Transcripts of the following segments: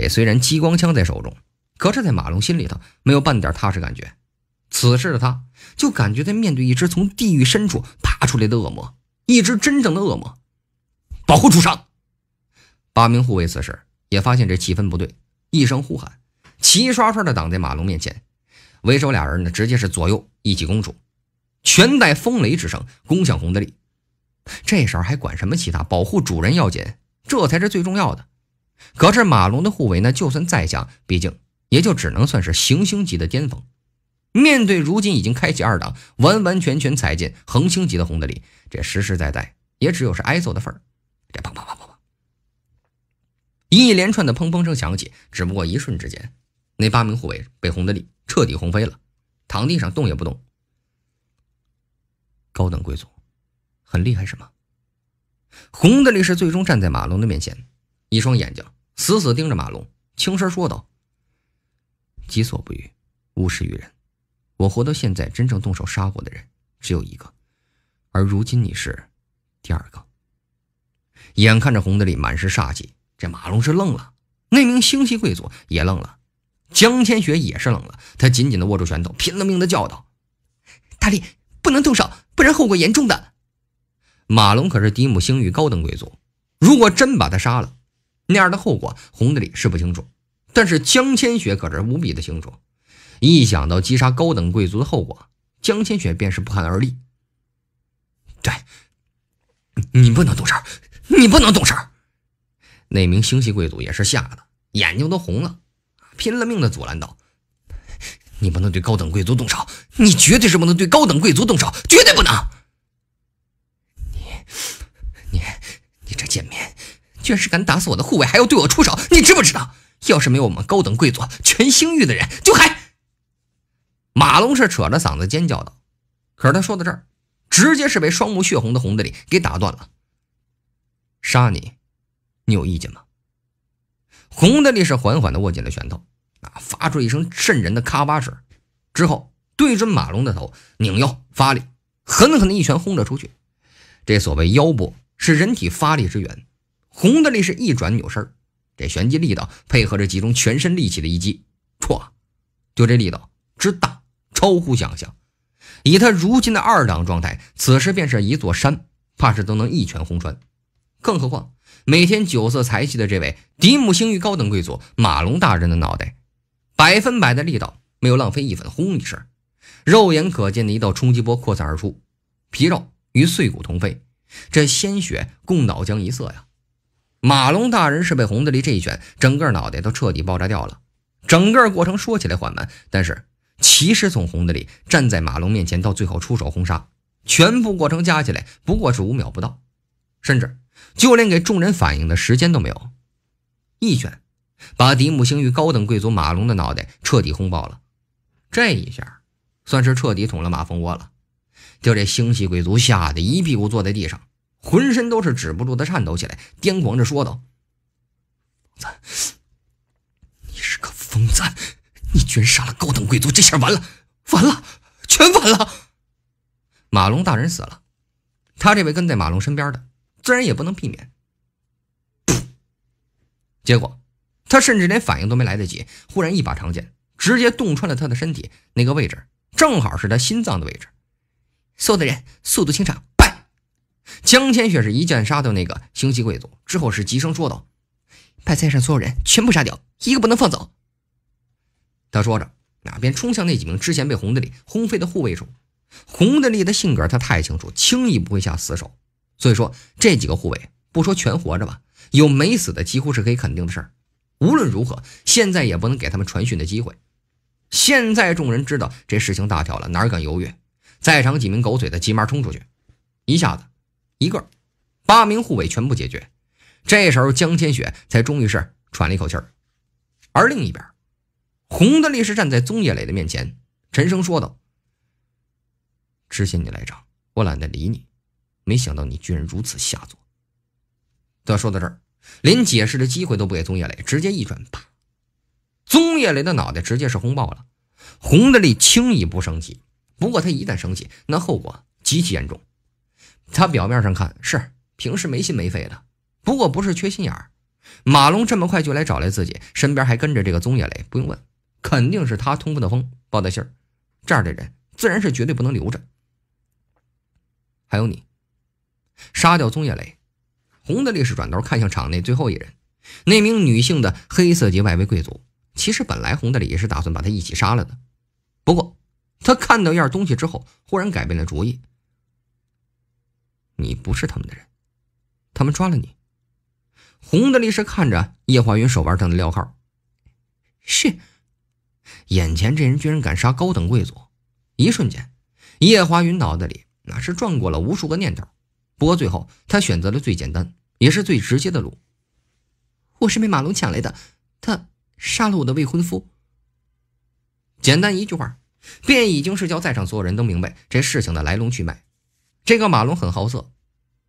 这虽然激光枪在手中，可是，在马龙心里头没有半点踏实感觉。此时的他，就感觉在面对一只从地狱深处爬出来的恶魔，一只真正的恶魔。保护主上！八名护卫此时也发现这气氛不对，一声呼喊，齐刷刷的挡在马龙面前。为首俩人呢，直接是左右一起攻出，全带风雷之声攻向洪德利。这时候还管什么其他？保护主人要紧，这才是最重要的。可是马龙的护卫呢？就算再强，毕竟也就只能算是行星级的巅峰。面对如今已经开启二档、完完全全踩进恒星级的红德利，这实实在在也只有是挨揍的份儿。这砰砰砰砰砰，一连串的砰砰声响起。只不过一瞬之间，那八名护卫被红德利彻底轰飞了，躺地上动也不动。高等贵族，很厉害是吗？红德利是最终站在马龙的面前。一双眼睛死死盯着马龙，轻声说道：“己所不欲，勿施于人。我活到现在，真正动手杀我的人只有一个，而如今你是第二个。”眼看着红德里满是煞气，这马龙是愣了，那名星系贵族也愣了，江千雪也是愣了。他紧紧的握住拳头，拼了命的叫道：“大力，不能动手，不然后果严重的。”马龙可是迪姆星域高等贵族，如果真把他杀了。那样的后果，红的里是不清楚，但是江千雪可是无比的清楚。一想到击杀高等贵族的后果，江千雪便是不寒而栗。对，你不能动手，你不能动手。那名星系贵族也是吓得眼睛都红了，拼了命的阻拦道：“你不能对高等贵族动手，你绝对是不能对高等贵族动手，绝对不能！”越是敢打死我的护卫，还要对我出手，你知不知道？要是没有我们高等贵族，全星域的人就还……马龙是扯着嗓子尖叫道。可是他说到这儿，直接是被双目血红的红的力给打断了。杀你，你有意见吗？红的力是缓缓的握紧了拳头，啊，发出一声渗人的咔吧声，之后对准马龙的头，拧腰发力，狠狠的一拳轰了出去。这所谓腰部是人体发力之源。红的力是一转扭身这旋机力道配合着集中全身力气的一击，唰！就这力道之大，超乎想象。以他如今的二档状态，此时便是一座山，怕是都能一拳轰穿。更何况每天酒色财气的这位迪姆星域高等贵族马龙大人的脑袋，百分百的力道没有浪费一分，轰一声，肉眼可见的一道冲击波扩散而出，皮肉与碎骨同飞，这鲜血共脑浆一色呀！马龙大人是被洪德利这一拳，整个脑袋都彻底爆炸掉了。整个过程说起来缓慢，但是其实从洪德利站在马龙面前到最后出手轰杀，全部过程加起来不过是五秒不到，甚至就连给众人反应的时间都没有。一拳，把迪姆星与高等贵族马龙的脑袋彻底轰爆了。这一下，算是彻底捅了马蜂窝了。就这星系贵族吓得一屁股坐在地上。浑身都是止不住的颤抖起来，癫狂着说道：“疯子，你是个疯子！你居然杀了高等贵族，这下完了，完了，全完了！马龙大人死了，他这位跟在马龙身边的，自然也不能避免。结果，他甚至连反应都没来得及，忽然一把长剑直接洞穿了他的身体，那个位置正好是他心脏的位置。所有的人，速度清场！”江千雪是一剑杀掉那个星系贵族之后，是急声说道：“派在场所有人全部杀掉，一个不能放走。”他说着，那边冲向那几名之前被洪德利轰飞的护卫处。洪德利的性格他太清楚，轻易不会下死手，所以说这几个护卫不说全活着吧，有没死的几乎是可以肯定的事儿。无论如何，现在也不能给他们传讯的机会。现在众人知道这事情大条了，哪敢犹豫？在场几名狗嘴子急忙冲出去，一下子。一个，八名护卫全部解决。这时候，江千雪才终于是喘了一口气儿。而另一边，红的力是站在宗业磊的面前，沉声说道：“之前你来找我懒得理你。没想到你居然如此下作。”他说到这儿，连解释的机会都不给宗业磊，直接一转，啪！宗业磊的脑袋直接是轰爆了。红的力轻易不生气，不过他一旦生气，那后果极其严重。他表面上看是平时没心没肺的，不过不是缺心眼儿。马龙这么快就来找来自己，身边还跟着这个宗业磊，不用问，肯定是他通风的风、报的信儿。这样的人自然是绝对不能留着。还有你，杀掉宗业磊。红的力是转头看向场内最后一人，那名女性的黑色级外围贵族。其实本来红的也是打算把他一起杀了的，不过他看到一样东西之后，忽然改变了主意。你不是他们的人，他们抓了你。红的律是看着叶华云手腕上的镣铐，是，眼前这人居然敢杀高等贵族！一瞬间，叶华云脑袋里那是转过了无数个念头。不过最后，他选择了最简单也是最直接的路：我是被马龙抢来的，他杀了我的未婚夫。简单一句话，便已经是叫在场所有人都明白这事情的来龙去脉。这个马龙很好色，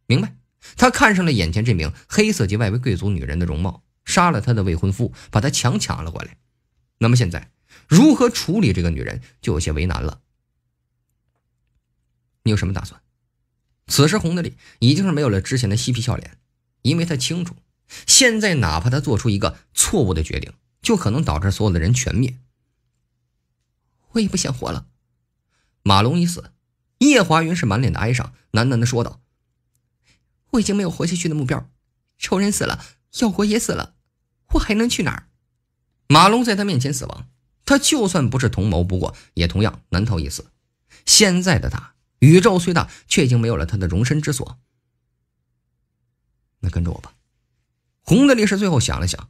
明白？他看上了眼前这名黑色及外围贵族女人的容貌，杀了他的未婚夫，把他强抢了过来。那么现在，如何处理这个女人就有些为难了。你有什么打算？此时红的丽已经是没有了之前的嬉皮笑脸，因为他清楚，现在哪怕他做出一个错误的决定，就可能导致所有的人全灭。我也不想活了。马龙已死。叶华云是满脸的哀伤，喃喃的说道：“我已经没有活下去的目标，仇人死了，药国也死了，我还能去哪儿？”马龙在他面前死亡，他就算不是同谋，不过也同样难逃一死。现在的他，宇宙虽大，却已经没有了他的容身之所。那跟着我吧。”红的烈士最后想了想：“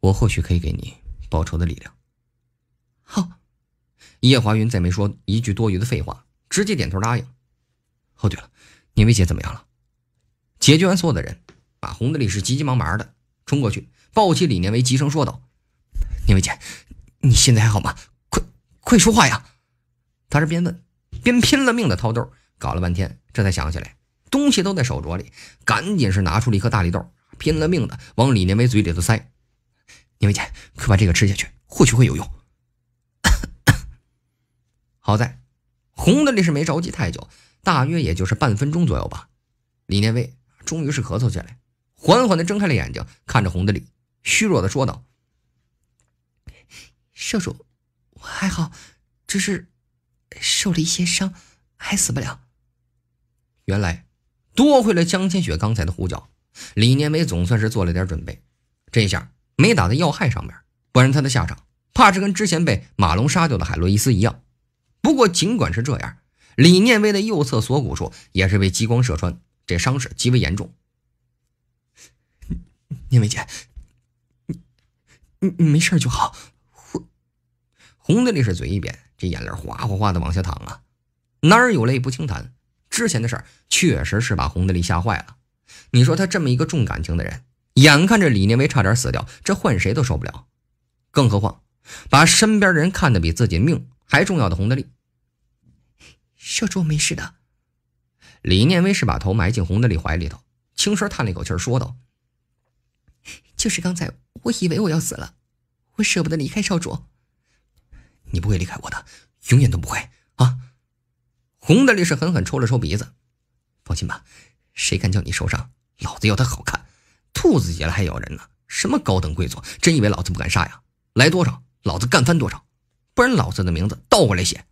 我或许可以给你报仇的力量。”好，叶华云再没说一句多余的废话。直接点头答应。哦，对了，宁薇姐怎么样了？解决完所有的人，把红的力是急急忙忙的冲过去，抱起李念薇，急声说道：“宁薇姐，你现在还好吗？快快说话呀！”他是边问边拼了命的掏兜，搞了半天，这才想起来东西都在手镯里，赶紧是拿出了一颗大力豆，拼了命的往李念薇嘴里头塞。“宁薇姐，快把这个吃下去，或许会有用。”好在。红的里是没着急太久，大约也就是半分钟左右吧。李念威终于是咳嗽起来，缓缓的睁开了眼睛，看着红的里，虚弱的说道：“少主，我还好，只是受了一些伤，还死不了。”原来，多亏了江千雪刚才的呼叫，李念威总算是做了点准备。这下没打在要害上面，不然他的下场怕是跟之前被马龙杀掉的海洛伊斯一样。不过，尽管是这样，李念威的右侧锁骨处也是被激光射穿，这伤势极为严重。念威姐，你你你没事就好。红红的丽是嘴一扁，这眼泪哗哗哗的往下淌啊。哪儿有泪不轻弹，之前的事儿确实是把红的利吓坏了。你说他这么一个重感情的人，眼看着李念威差点死掉，这换谁都受不了。更何况，把身边的人看得比自己命还重要的红的利，少主没事的，李念威是把头埋进红的利怀里头，轻声叹了一口气，说道：“就是刚才，我以为我要死了，我舍不得离开少主。你不会离开我的，永远都不会啊！”红的利是狠狠抽了抽鼻子，放心吧，谁敢叫你受伤，老子要他好看！兔子急了还咬人呢，什么高等贵族，真以为老子不敢杀呀？来多少，老子干翻多少，不然老子的名字倒过来写。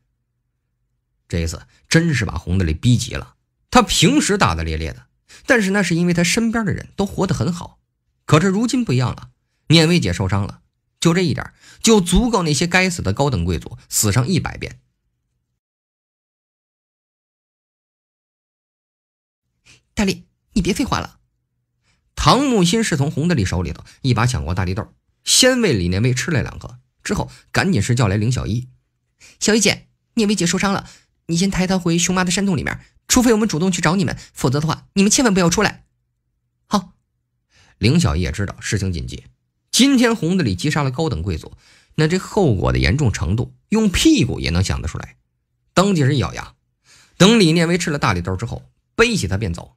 这一次真是把红大力逼急了。他平时大大咧咧的，但是那是因为他身边的人都活得很好。可是如今不一样了，念薇姐受伤了，就这一点就足够那些该死的高等贵族死上一百遍。大力，你别废话了。唐木心是从红大力手里头一把抢过大力豆，先喂李念威吃了两个，之后赶紧是叫来林小一。小一姐，聂薇姐受伤了。”你先抬他回熊妈的山洞里面。除非我们主动去找你们，否则的话，你们千万不要出来。好，凌小叶知道事情紧急，今天红子里击杀了高等贵族，那这后果的严重程度，用屁股也能想得出来。当几人咬牙，等李念威吃了大礼豆之后，背起他便走。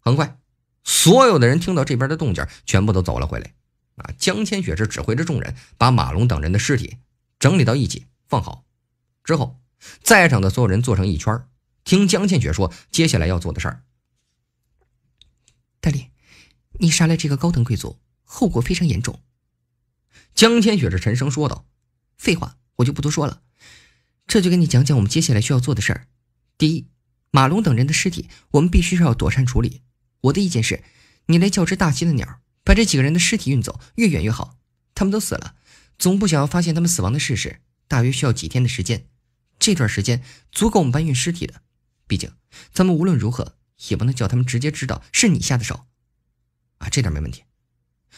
很快，所有的人听到这边的动静，全部都走了回来。啊，江千雪是指挥着众人把马龙等人的尸体整理到一起放好之后。在场的所有人坐成一圈听江千雪说接下来要做的事儿。大力，你杀了这个高等贵族，后果非常严重。江千雪是沉声说道：“废话，我就不多说了。这就跟你讲讲我们接下来需要做的事儿。第一，马龙等人的尸体，我们必须是要妥善处理。我的意见是，你来叫只大些的鸟，把这几个人的尸体运走，越远越好。他们都死了，总部想要发现他们死亡的事实，大约需要几天的时间。”这段时间足够我们搬运尸体的，毕竟咱们无论如何也不能叫他们直接知道是你下的手，啊，这点没问题。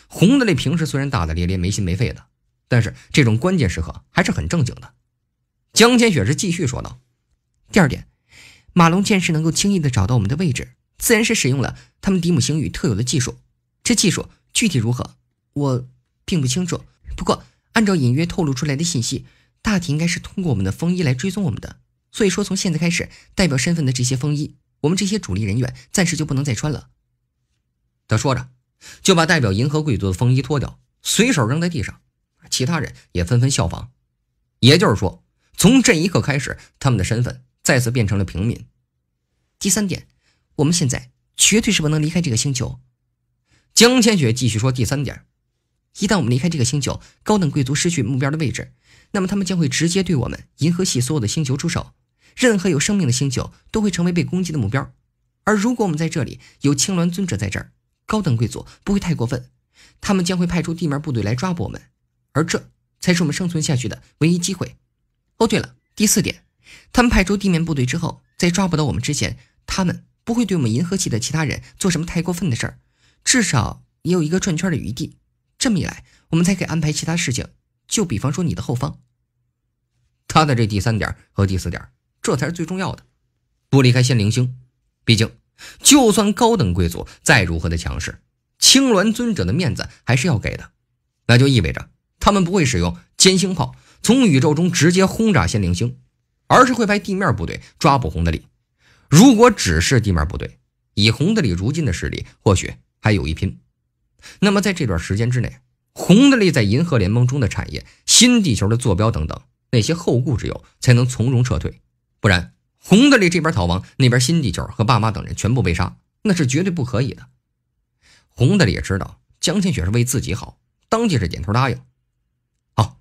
红的那平时虽然大大咧咧、没心没肺的，但是这种关键时刻还是很正经的。江千雪是继续说道：“第二点，马龙剑士能够轻易的找到我们的位置，自然是使用了他们迪姆星域特有的技术。这技术具体如何，我并不清楚。不过按照隐约透露出来的信息。”大体应该是通过我们的风衣来追踪我们的，所以说从现在开始，代表身份的这些风衣，我们这些主力人员暂时就不能再穿了。他说着，就把代表银河贵族的风衣脱掉，随手扔在地上，其他人也纷纷效仿。也就是说，从这一刻开始，他们的身份再次变成了平民。第三点，我们现在绝对是不能离开这个星球。江千雪继续说：“第三点，一旦我们离开这个星球，高等贵族失去目标的位置。”那么他们将会直接对我们银河系所有的星球出手，任何有生命的星球都会成为被攻击的目标。而如果我们在这里有青鸾尊者在这儿，高等贵族不会太过分，他们将会派出地面部队来抓捕我们，而这才是我们生存下去的唯一机会。哦，对了，第四点，他们派出地面部队之后，在抓捕到我们之前，他们不会对我们银河系的其他人做什么太过分的事儿，至少也有一个转圈的余地。这么一来，我们才可以安排其他事情。就比方说你的后方，他的这第三点和第四点，这才是最重要的，不离开仙灵星。毕竟，就算高等贵族再如何的强势，青鸾尊者的面子还是要给的。那就意味着他们不会使用歼星炮从宇宙中直接轰炸仙灵星，而是会派地面部队抓捕红的里。如果只是地面部队，以红的里如今的实力，或许还有一拼。那么在这段时间之内。红的力在银河联盟中的产业、新地球的坐标等等那些后顾之忧，才能从容撤退。不然，红的力这边逃亡，那边新地球和爸妈等人全部被杀，那是绝对不可以的。红的力也知道江千雪是为自己好，当即是点头答应。好，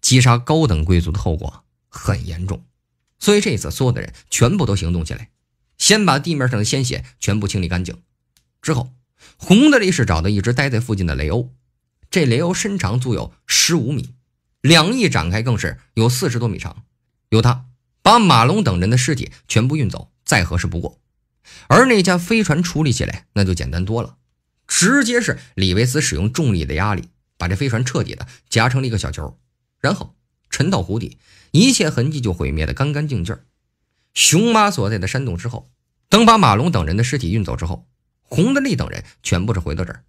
击杀高等贵族的后果很严重，所以这一次所有的人全部都行动起来，先把地面上的鲜血全部清理干净。之后，红的力是找到一直待在附近的雷欧。这雷欧身长足有十五米，两翼展开更是有四十多米长。由他把马龙等人的尸体全部运走，再合适不过。而那架飞船处理起来那就简单多了，直接是李维斯使用重力的压力，把这飞船彻底的夹成了一个小球，然后沉到湖底，一切痕迹就毁灭的干干净净熊妈所在的山洞之后，等把马龙等人的尸体运走之后，洪德利等人全部是回到这儿，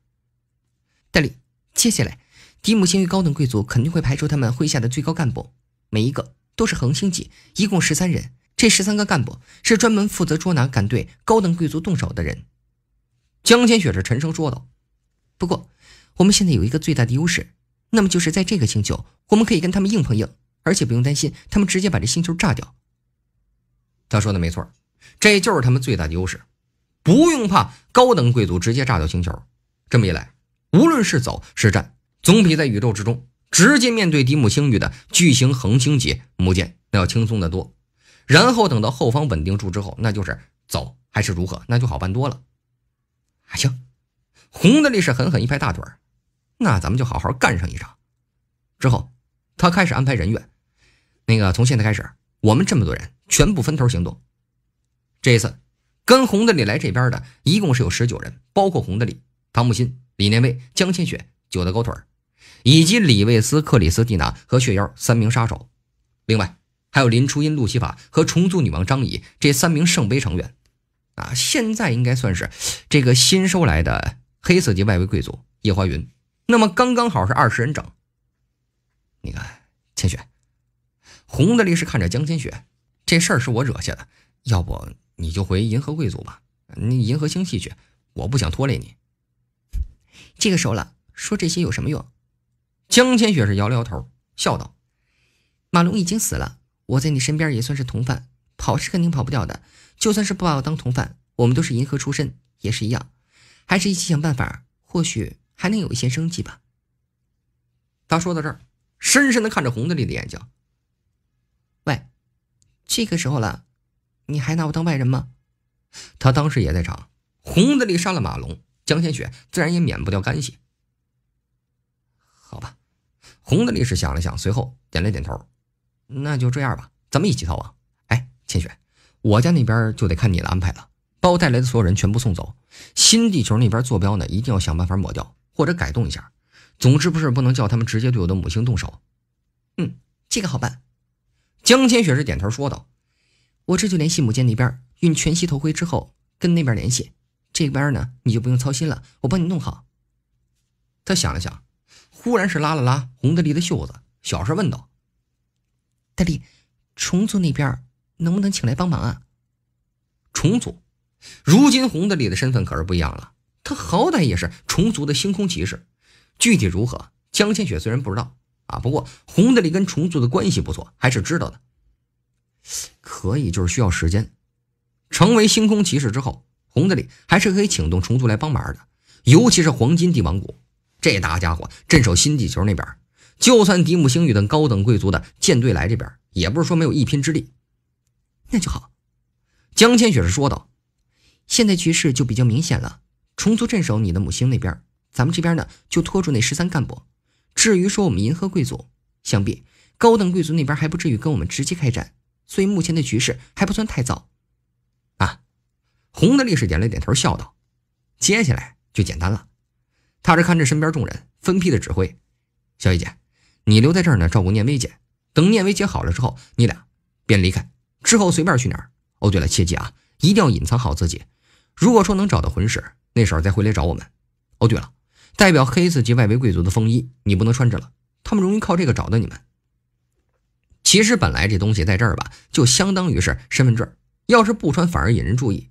戴利。接下来，嫡母星域高等贵族肯定会派出他们麾下的最高干部，每一个都是恒星级，一共十三人。这十三个干部是专门负责捉拿敢对高等贵族动手的人。江千雪是沉声说道：“不过，我们现在有一个最大的优势，那么就是在这个星球，我们可以跟他们硬碰硬，而且不用担心他们直接把这星球炸掉。”他说的没错，这就是他们最大的优势，不用怕高等贵族直接炸掉星球。这么一来。无论是走是站，总比在宇宙之中直接面对迪姆星域的巨型恒星级母舰那要轻松的多。然后等到后方稳定住之后，那就是走还是如何，那就好办多了。还行，红的力是狠狠一拍大腿那咱们就好好干上一场。之后，他开始安排人员，那个从现在开始，我们这么多人全部分头行动。这一次跟红的力来这边的一共是有十九人，包括红的力、唐木心。李念威、江千雪、九的狗腿儿，以及李卫斯、克里斯蒂娜和血妖三名杀手，另外还有林初音、路西法和重组女王张仪这三名圣杯成员。啊，现在应该算是这个新收来的黑色级外围贵族叶华云。那么刚刚好是二十人整。你看，千雪，红的力师看着江千雪，这事儿是我惹下的，要不你就回银河贵族吧，你银河星系去，我不想拖累你。这个时候了，说这些有什么用？江千雪是摇了摇头，笑道：“马龙已经死了，我在你身边也算是同犯，跑是肯定跑不掉的。就算是不把我当同犯，我们都是银河出身，也是一样。还是一起想办法，或许还能有一些生机吧。”他说到这儿，深深的看着红子里的眼睛：“喂，这个时候了，你还拿我当外人吗？”他当时也在场，红子里杀了马龙。江千雪自然也免不掉干系，好吧。红的历史想了想，随后点了点头。那就这样吧，咱们一起逃亡。哎，千雪，我家那边就得看你的安排了。把我带来的所有人全部送走，新地球那边坐标呢，一定要想办法抹掉或者改动一下。总之不是不能叫他们直接对我的母星动手。嗯，这个好办。江千雪是点头说道：“我这就联系母舰那边，运全息头盔之后跟那边联系。”这边呢，你就不用操心了，我帮你弄好。他想了想，忽然是拉了拉红的利的袖子，小声问道：“大力，虫族那边能不能请来帮忙啊？”虫族，如今红的利的身份可是不一样了，他好歹也是虫族的星空骑士。具体如何，江千雪虽然不知道啊，不过红的利跟虫族的关系不错，还是知道的。可以，就是需要时间。成为星空骑士之后。红子里还是可以请动虫族来帮忙的，尤其是黄金帝王谷这大家伙镇守新地球那边，就算迪姆星宇等高等贵族的舰队来这边，也不是说没有一拼之力。那就好，江千雪是说道。现在局势就比较明显了，虫族镇守你的母星那边，咱们这边呢就拖住那十三干部。至于说我们银河贵族，想必高等贵族那边还不至于跟我们直接开战，所以目前的局势还不算太糟。红的力士点了点头，笑道：“接下来就简单了。”他是看着身边众人分批的指挥：“小雨姐，你留在这儿呢，照顾念微姐。等念微姐好了之后，你俩便离开，之后随便去哪儿。哦，对了，切记啊，一定要隐藏好自己。如果说能找到魂师，那时候再回来找我们。哦，对了，代表黑色及外围贵族的风衣，你不能穿着了，他们容易靠这个找到你们。其实本来这东西在这儿吧，就相当于是身份证。要是不穿，反而引人注意。”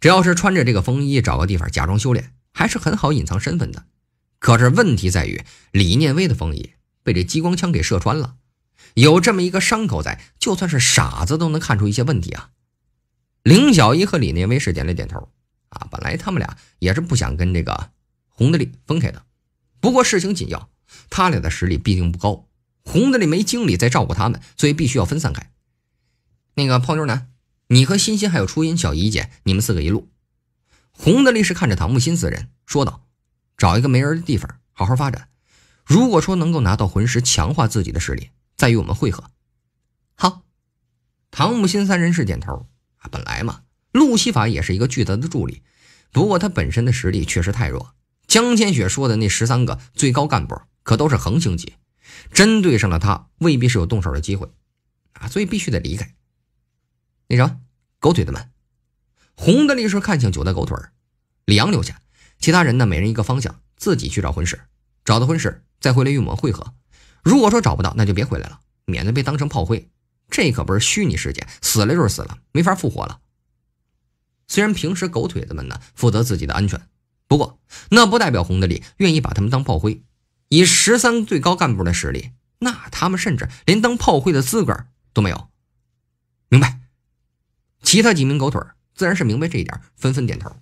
只要是穿着这个风衣，找个地方假装修炼，还是很好隐藏身份的。可是问题在于，李念威的风衣被这激光枪给射穿了，有这么一个伤口在，就算是傻子都能看出一些问题啊！林小一和李念威是点了点头。啊，本来他们俩也是不想跟这个洪德利分开的，不过事情紧要，他俩的实力毕竟不高，洪德利没精力再照顾他们，所以必须要分散开。那个泡妞男。你和欣欣还有初音、小姨姐，你们四个一路。红的力是看着唐木心四人说道：“找一个没人的地方，好好发展。如果说能够拿到魂石，强化自己的实力，再与我们会合。”好，唐木心三人是点头。本来嘛，路西法也是一个巨大的助力，不过他本身的实力确实太弱。江千雪说的那十三个最高干部，可都是恒星级，针对上了他，未必是有动手的机会。啊，所以必须得离开。那啥，狗腿子们，红的力说：“看向九的狗腿儿，李阳留下，其他人呢，每人一个方向，自己去找魂师，找到魂师再回来与我们汇合。如果说找不到，那就别回来了，免得被当成炮灰。这可不是虚拟世界，死了就是死了，没法复活了。虽然平时狗腿子们呢负责自己的安全，不过那不代表红的力愿意把他们当炮灰。以十三最高干部的实力，那他们甚至连当炮灰的资格都没有。明白。”其他几名狗腿自然是明白这一点，纷纷点头。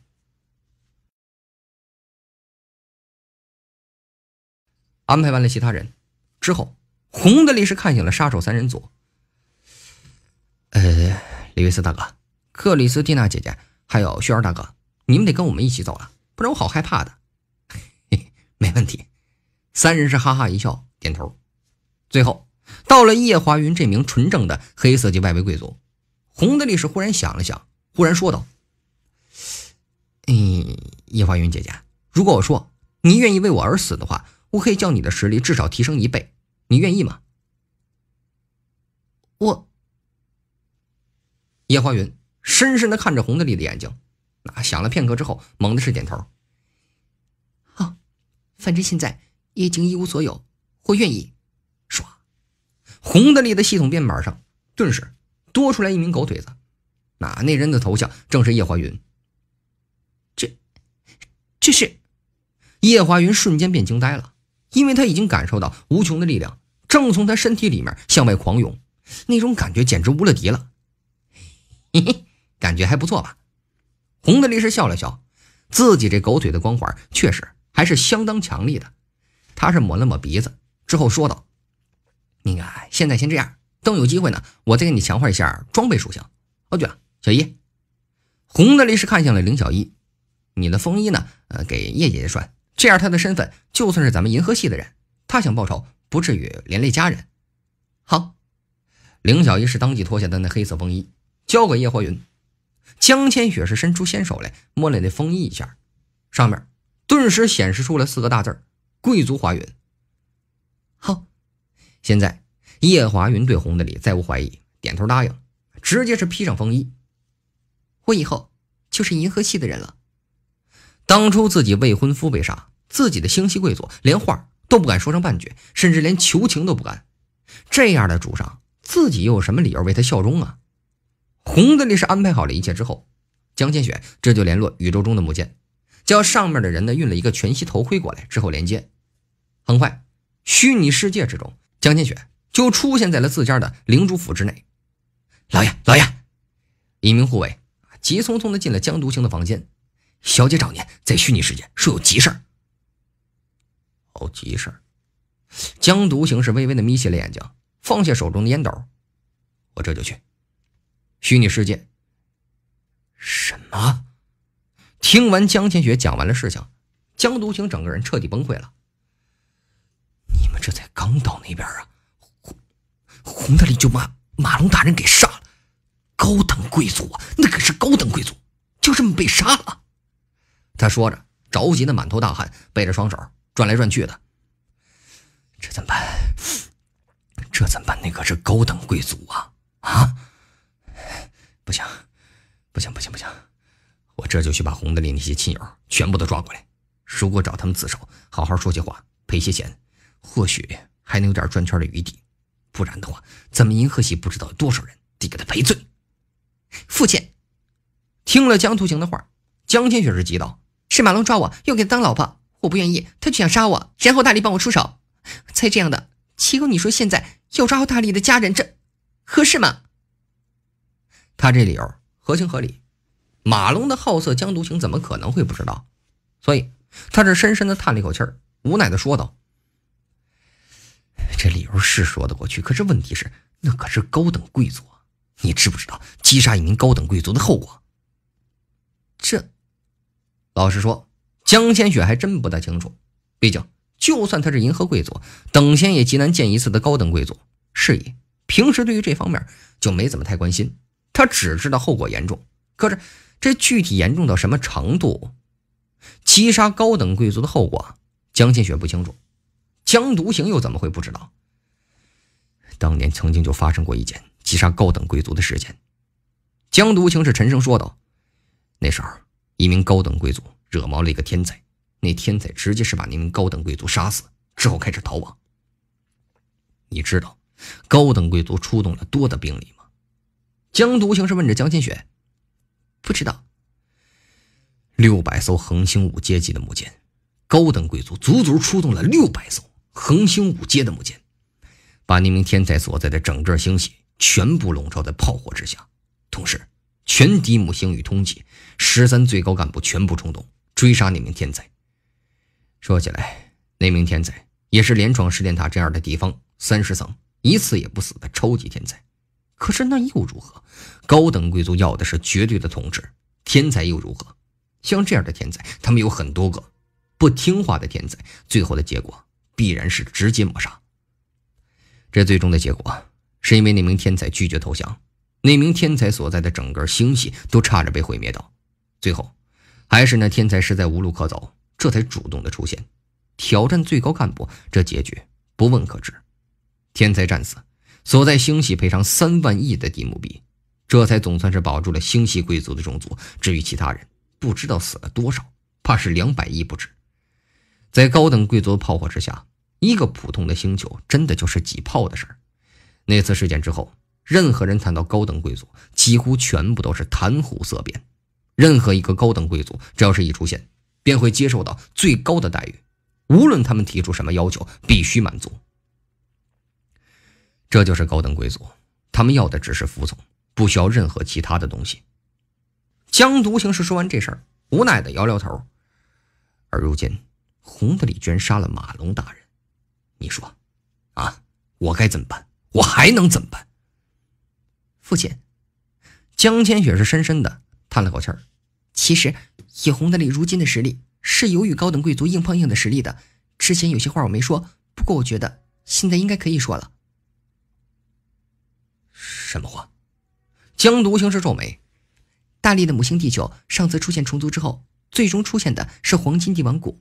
安排完了其他人之后，红的力士看向了杀手三人组：“呃，李维斯大哥、克里斯蒂娜姐姐还有轩儿大哥，你们得跟我们一起走了，不然我好害怕的。”“没问题。”三人是哈哈一笑，点头。最后到了叶华云，这名纯正的黑色系外围贵族。红的力士忽然想了想，忽然说道：“嗯，叶花云姐姐，如果我说你愿意为我而死的话，我可以叫你的实力至少提升一倍，你愿意吗？”我，叶花云深深的看着红的力的眼睛，啊，想了片刻之后，猛的是点头。啊，反正现在已经一无所有，我愿意。唰，红的力的系统面板上顿时。多出来一名狗腿子，那那人的头像正是叶华云。这，这是叶华云瞬间便惊呆了，因为他已经感受到无穷的力量正从他身体里面向外狂涌，那种感觉简直无了敌了。嘿嘿，感觉还不错吧？红的律师笑了笑，自己这狗腿的光环确实还是相当强力的。他是抹了抹鼻子之后说道：“那个，现在先这样。”等有机会呢，我再给你强化一下装备属性。哦，对了，小一，红的临是看向了林小一，你的风衣呢？呃，给叶姐姐穿，这样她的身份就算是咱们银河系的人，她想报仇不至于连累家人。好，林小一是当即脱下他那黑色风衣，交给叶怀云。江千雪是伸出纤手来摸了那风衣一下，上面顿时显示出了四个大字贵族华云。好，现在。叶华云对红的里再无怀疑，点头答应，直接是披上风衣。我以后就是银河系的人了。当初自己未婚夫被杀，自己的星系贵族连话都不敢说上半句，甚至连求情都不敢。这样的主上，自己又有什么理由为他效忠啊？红的里是安排好了一切之后，江千雪这就联络宇宙中的母舰，叫上面的人呢运了一个全息头盔过来，之后连接。很快，虚拟世界之中，江千雪。就出现在了自家的领主府之内。老爷，老爷，一名护卫急匆匆的进了江独行的房间。小姐找您在虚拟世界，说有急事儿。哦，急事儿！江独行是微微的眯起了眼睛，放下手中的烟斗。我这就去。虚拟世界？什么？听完江千雪讲完了事情，江独行整个人彻底崩溃了。你们这才刚到那边啊！红大理就把马龙大人给杀了，高等贵族啊，那可是高等贵族，就这么被杀了。他说着，着急的满头大汗，背着双手转来转去的。这怎么办？这怎么办？那可是高等贵族啊！啊，不行，不行，不行，不行！我这就去把红德理那些亲友全部都抓过来。如果找他们自首，好好说些话，赔些钱，或许还能有点转圈的余地。不然的话，咱们银河系不知道有多少人得给他赔罪。父亲，听了江独行的话，江千雪是急道：“是马龙抓我，又给他当老婆，我不愿意，他就想杀我，然后大力帮我出手，才这样的。岂有你说现在要抓大力的家人，这合适吗？”他这理由合情合理，马龙的好色，江独行怎么可能会不知道？所以，他这深深的叹了一口气，无奈的说道。这理由是说得过去，可是问题是，那可是高等贵族啊！你知不知道击杀一名高等贵族的后果？这，老实说，江千雪还真不太清楚。毕竟，就算他是银河贵族，等闲也极难见一次的高等贵族，是以平时对于这方面就没怎么太关心。他只知道后果严重，可是这具体严重到什么程度？击杀高等贵族的后果，江千雪不清楚。江独行又怎么会不知道？当年曾经就发生过一件击杀高等贵族的事件。江独行是沉声说道：“那时候，一名高等贵族惹毛了一个天才，那天才直接是把那名高等贵族杀死，之后开始逃亡。你知道高等贵族出动了多的兵力吗？”江独行是问着江千雪：“不知道。”六百艘恒星五阶级的母舰，高等贵族足足出动了六百艘。恒星五阶的母舰，把那名天才所在的整个星系全部笼罩在炮火之下，同时全迪姆星域通缉十三最高干部全部出动追杀那名天才。说起来，那名天才也是连闯试炼塔这样的地方三十层一次也不死的超级天才，可是那又如何？高等贵族要的是绝对的统治，天才又如何？像这样的天才，他们有很多个不听话的天才，最后的结果。必然是直接抹杀。这最终的结果，是因为那名天才拒绝投降，那名天才所在的整个星系都差点被毁灭掉。最后，还是那天才实在无路可走，这才主动的出现，挑战最高干部。这结局不问可知。天才战死，所在星系赔偿三万亿的底姆币，这才总算是保住了星系贵族的种族。至于其他人，不知道死了多少，怕是两百亿不止。在高等贵族的炮火之下。一个普通的星球，真的就是几炮的事儿。那次事件之后，任何人谈到高等贵族，几乎全部都是谈虎色变。任何一个高等贵族，只要是—一出现，便会接受到最高的待遇，无论他们提出什么要求，必须满足。这就是高等贵族，他们要的只是服从，不需要任何其他的东西。江独行是说完这事儿，无奈的摇摇头。而如今，红的李娟杀了马龙大人。你说，啊，我该怎么办？我还能怎么办？父亲，江千雪是深深的叹了口气儿。其实，以洪大力如今的实力，是有与高等贵族硬碰硬的实力的。之前有些话我没说，不过我觉得现在应该可以说了。什么话？江独行是皱眉。大力的母星地球，上次出现虫族之后，最终出现的是黄金帝王谷，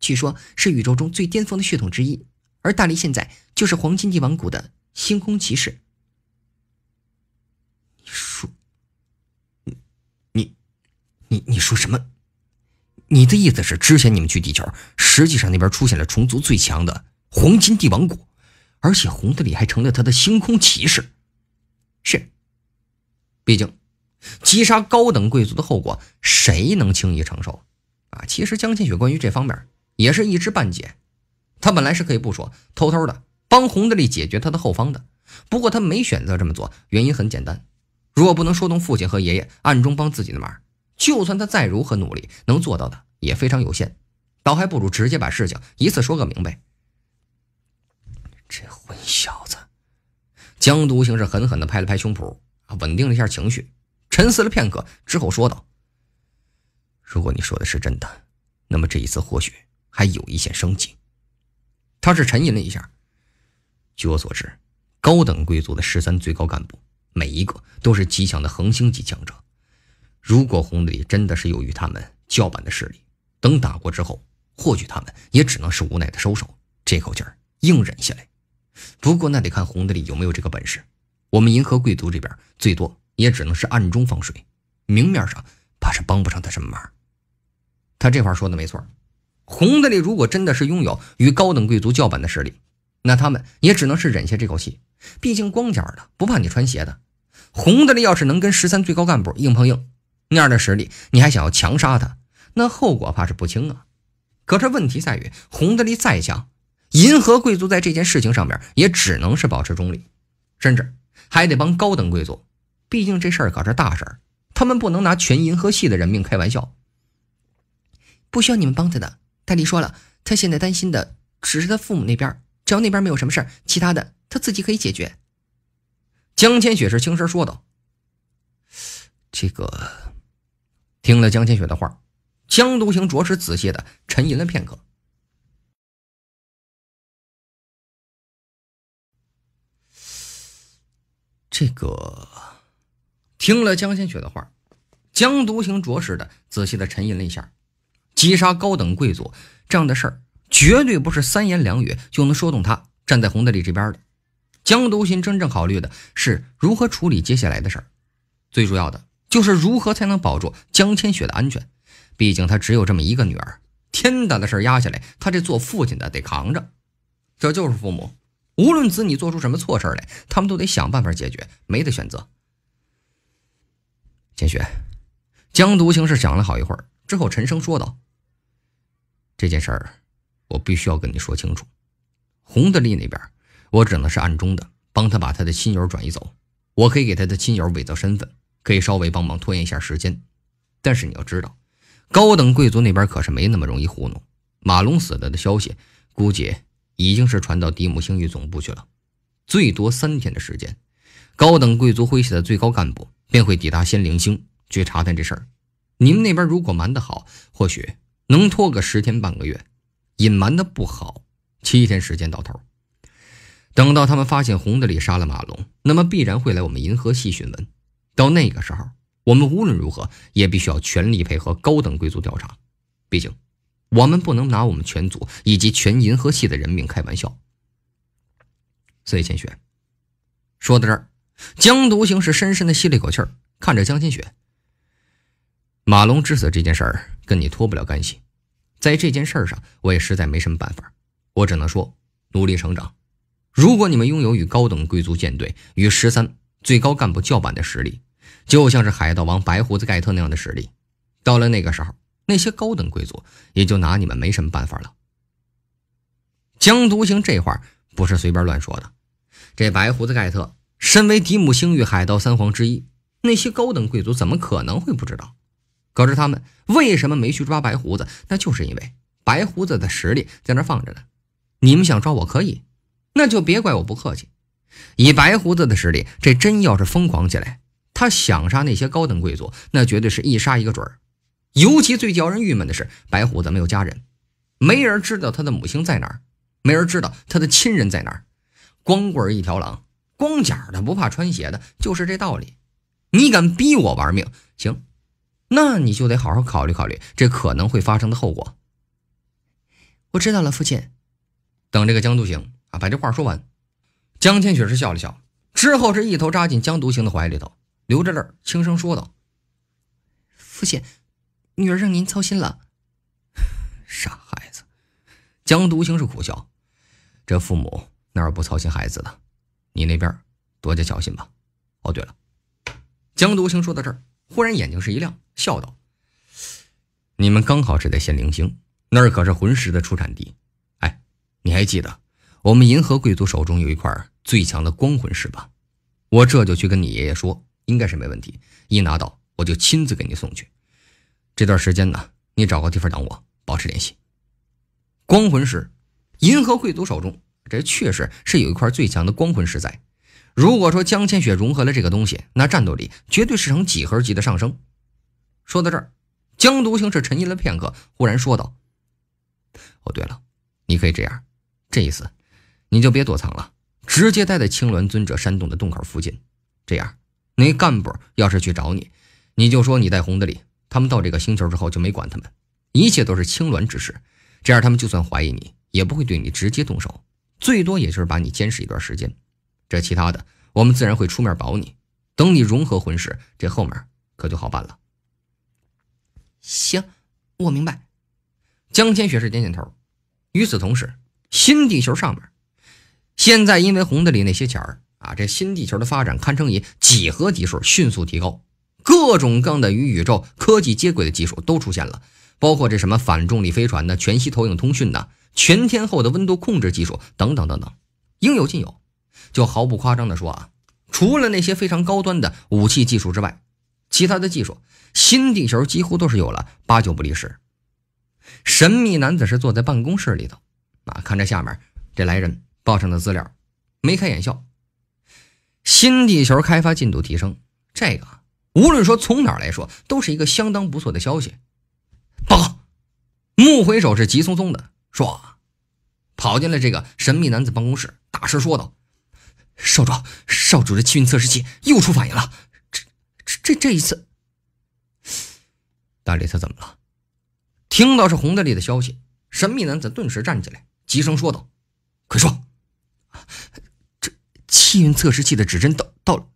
据说，是宇宙中最巅峰的血统之一。而大力现在就是黄金帝王谷的星空骑士。你说，你，你，你，说什么？你的意思是，之前你们去地球，实际上那边出现了虫族最强的黄金帝王谷，而且红的里还成了他的星空骑士。是，毕竟击杀高等贵族的后果，谁能轻易承受？啊，其实江千雪关于这方面也是一知半解。他本来是可以不说，偷偷的帮洪德利解决他的后方的，不过他没选择这么做，原因很简单：，如果不能说动父亲和爷爷暗中帮自己的忙，就算他再如何努力，能做到的也非常有限，倒还不如直接把事情一次说个明白。这混小子，江独行是狠狠的拍了拍胸脯，稳定了一下情绪，沉思了片刻之后说道：“如果你说的是真的，那么这一次或许还有一线生机。”他是沉吟了一下。据我所知，高等贵族的十三最高干部，每一个都是极强的恒星级强者。如果红队真的是有与他们叫板的势力，等打过之后，或许他们也只能是无奈的收手，这口气儿硬忍下来。不过那得看红队有没有这个本事。我们银河贵族这边最多也只能是暗中放水，明面上怕是帮不上他什么忙。他这话说的没错。红的力如果真的是拥有与高等贵族叫板的实力，那他们也只能是忍下这口气。毕竟光脚的不怕你穿鞋的。红的力要是能跟十三最高干部硬碰硬，那样的实力你还想要强杀他，那后果怕是不轻啊。可是问题在于，红的力再强，银河贵族在这件事情上面也只能是保持中立，甚至还得帮高等贵族。毕竟这事儿可是大事儿，他们不能拿全银河系的人命开玩笑。不需要你们帮他的。戴力说了，他现在担心的只是他父母那边，只要那边没有什么事儿，其他的他自己可以解决。江千雪是轻声说道：“这个。”听了江千雪的话，江独行着实仔细的沉吟了片刻。这个，听了江千雪的话，江独行着实的仔细的沉吟了一下。击杀高等贵族这样的事儿，绝对不是三言两语就能说动他站在洪德利这边的。江独行真正考虑的是如何处理接下来的事儿，最主要的就是如何才能保住江千雪的安全。毕竟他只有这么一个女儿，天大的事儿压下来，他这做父亲的得扛着。这就是父母，无论子女做出什么错事来，他们都得想办法解决，没得选择。千雪，江独行是想了好一会儿之后，沉声说道。这件事儿，我必须要跟你说清楚。洪德利那边，我只能是暗中的帮他把他的亲友转移走。我可以给他的亲友伪造身份，可以稍微帮忙拖延一下时间。但是你要知道，高等贵族那边可是没那么容易糊弄。马龙死了的消息，估计已经是传到迪姆星域总部去了。最多三天的时间，高等贵族麾下的最高干部便会抵达仙灵星去查探这事儿。你们那边如果瞒得好，或许。能拖个十天半个月，隐瞒的不好，七天时间到头。等到他们发现红的里杀了马龙，那么必然会来我们银河系询问。到那个时候，我们无论如何也必须要全力配合高等贵族调查。毕竟，我们不能拿我们全族以及全银河系的人命开玩笑。所以，千雪。说到这儿，江独行是深深的吸了一口气，看着江千雪。马龙之死这件事儿跟你脱不了干系，在这件事儿上我也实在没什么办法，我只能说努力成长。如果你们拥有与高等贵族舰队与十三最高干部叫板的实力，就像是海盗王白胡子盖特那样的实力，到了那个时候，那些高等贵族也就拿你们没什么办法了。江独行这话不是随便乱说的，这白胡子盖特身为迪姆星域海盗三皇之一，那些高等贵族怎么可能会不知道？可是他们为什么没去抓白胡子？那就是因为白胡子的实力在那放着呢。你们想抓我可以，那就别怪我不客气。以白胡子的实力，这真要是疯狂起来，他想杀那些高等贵族，那绝对是一杀一个准儿。尤其最叫人郁闷的是，白胡子没有家人，没人知道他的母星在哪儿，没人知道他的亲人在哪儿，光棍一条狼，光脚的不怕穿鞋的，就是这道理。你敢逼我玩命，行。那你就得好好考虑考虑这可能会发生的后果。我知道了，父亲。等这个江独行啊，把这话说完。江千雪是笑了笑，之后是一头扎进江独行的怀里头，流着泪轻声说道：“父亲，女儿让您操心了，傻孩子。”江独行是苦笑，这父母哪有不操心孩子的？你那边多加小心吧。哦，对了，江独行说到这儿。忽然眼睛是一亮，笑道：“你们刚好是在仙灵星，那儿可是魂石的出产地。哎，你还记得我们银河贵族手中有一块最强的光魂石吧？我这就去跟你爷爷说，应该是没问题。一拿到我就亲自给你送去。这段时间呢，你找个地方等我，保持联系。光魂石，银河贵族手中这确实是有一块最强的光魂石在。”如果说江千雪融合了这个东西，那战斗力绝对是成几何级的上升。说到这儿，江独行是沉吟了片刻，忽然说道：“哦，对了，你可以这样，这一次，你就别躲藏了，直接待在青鸾尊者山洞的洞口附近。这样，那干部要是去找你，你就说你在红的里。他们到这个星球之后就没管他们，一切都是青鸾之事。这样，他们就算怀疑你，也不会对你直接动手，最多也就是把你监视一段时间。”这其他的，我们自然会出面保你。等你融合魂师，这后面可就好办了。行，我明白。江千雪是点点头。与此同时，新地球上面，现在因为红的里那些钱儿啊，这新地球的发展堪称以几何级数迅速提高。各种各样的与宇宙科技接轨的技术都出现了，包括这什么反重力飞船呢、全息投影通讯呢、全天候的温度控制技术等等等等，应有尽有。就毫不夸张的说啊，除了那些非常高端的武器技术之外，其他的技术，新地球几乎都是有了八九不离十。神秘男子是坐在办公室里头，啊，看着下面这来人报上的资料，眉开眼笑。新地球开发进度提升，这个无论说从哪来说，都是一个相当不错的消息。报告！回首是急匆匆的说，跑进了这个神秘男子办公室，大声说道。少主，少主的气运测试器又出反应了。这、这、这一次，大力他怎么了？听到是洪大力的消息，神秘男子顿时站起来，急声说道：“快说！这气运测试器的指针到到了，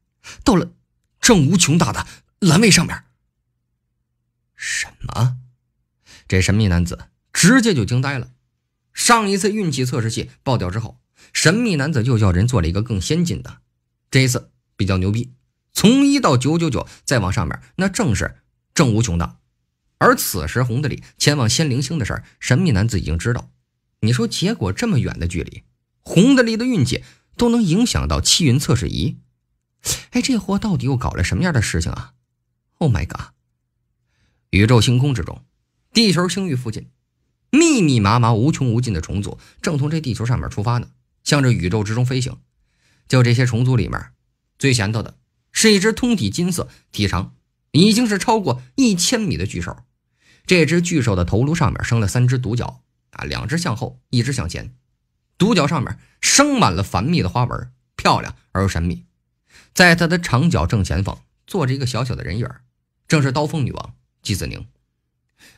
到了正无穷大的蓝位上面。”什么？这神秘男子直接就惊呆了。上一次运气测试器爆掉之后。神秘男子又叫人做了一个更先进的，这一次比较牛逼。从一到九九九，再往上面，那正是正无穷的。而此时，红的里前往仙灵星的事儿，神秘男子已经知道。你说，结果这么远的距离，红的里的运气都能影响到气云测试仪？哎，这货到底又搞了什么样的事情啊？Oh my god！宇宙星空之中，地球星域附近，密密麻麻、无穷无尽的虫族正从这地球上面出发呢。向着宇宙之中飞行，就这些虫族里面，最前头的是一只通体金色、体长已经是超过一千米的巨兽。这只巨兽的头颅上面生了三只独角，啊，两只向后，一只向前。独角上面生满了繁密的花纹，漂亮而又神秘。在它的长角正前方坐着一个小小的人影，正是刀锋女王姬子宁。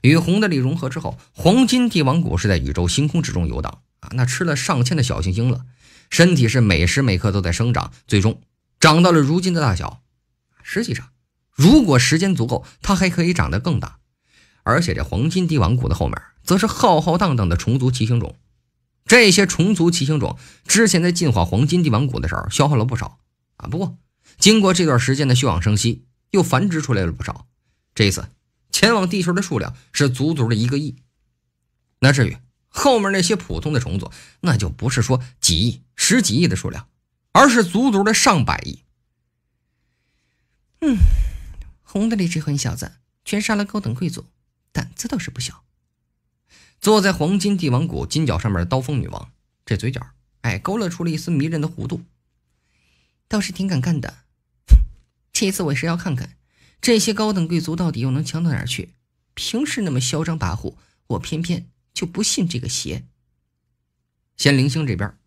与红的力融合之后，黄金帝王谷是在宇宙星空之中游荡。那吃了上千的小行星了，身体是每时每刻都在生长，最终长到了如今的大小。实际上，如果时间足够，它还可以长得更大。而且这黄金帝王谷的后面，则是浩浩荡荡的虫族七星种。这些虫族七星种之前在进化黄金帝王谷的时候消耗了不少啊，不过经过这段时间的休养生息，又繁殖出来了不少。这一次前往地球的数量是足足的一个亿。那至于……后面那些普通的虫子，那就不是说几亿、十几亿的数量，而是足足的上百亿。嗯，红的那只混小子，全杀了高等贵族，胆子倒是不小。坐在黄金帝王谷金角上面的刀锋女王，这嘴角哎勾勒出了一丝迷人的弧度，倒是挺敢干的。这一次，我是要看看这些高等贵族到底又能强到哪儿去。平时那么嚣张跋扈，我偏偏。就不信这个邪。仙灵星这边，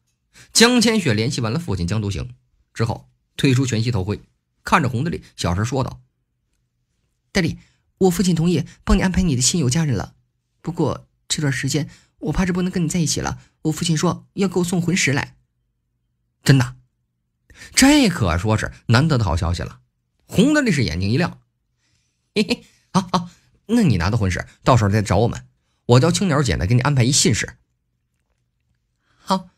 江千雪联系完了父亲江独行之后，退出全息头盔，看着红的里小声说道：“戴笠，我父亲同意帮你安排你的亲友家人了。不过这段时间，我怕是不能跟你在一起了。我父亲说要给我送魂石来，真的？这可说是难得的好消息了。”红的丽是眼睛一亮：“嘿嘿，好好，那你拿的魂石，到时候再找我们。”我叫青鸟姐来给你安排一信使。好，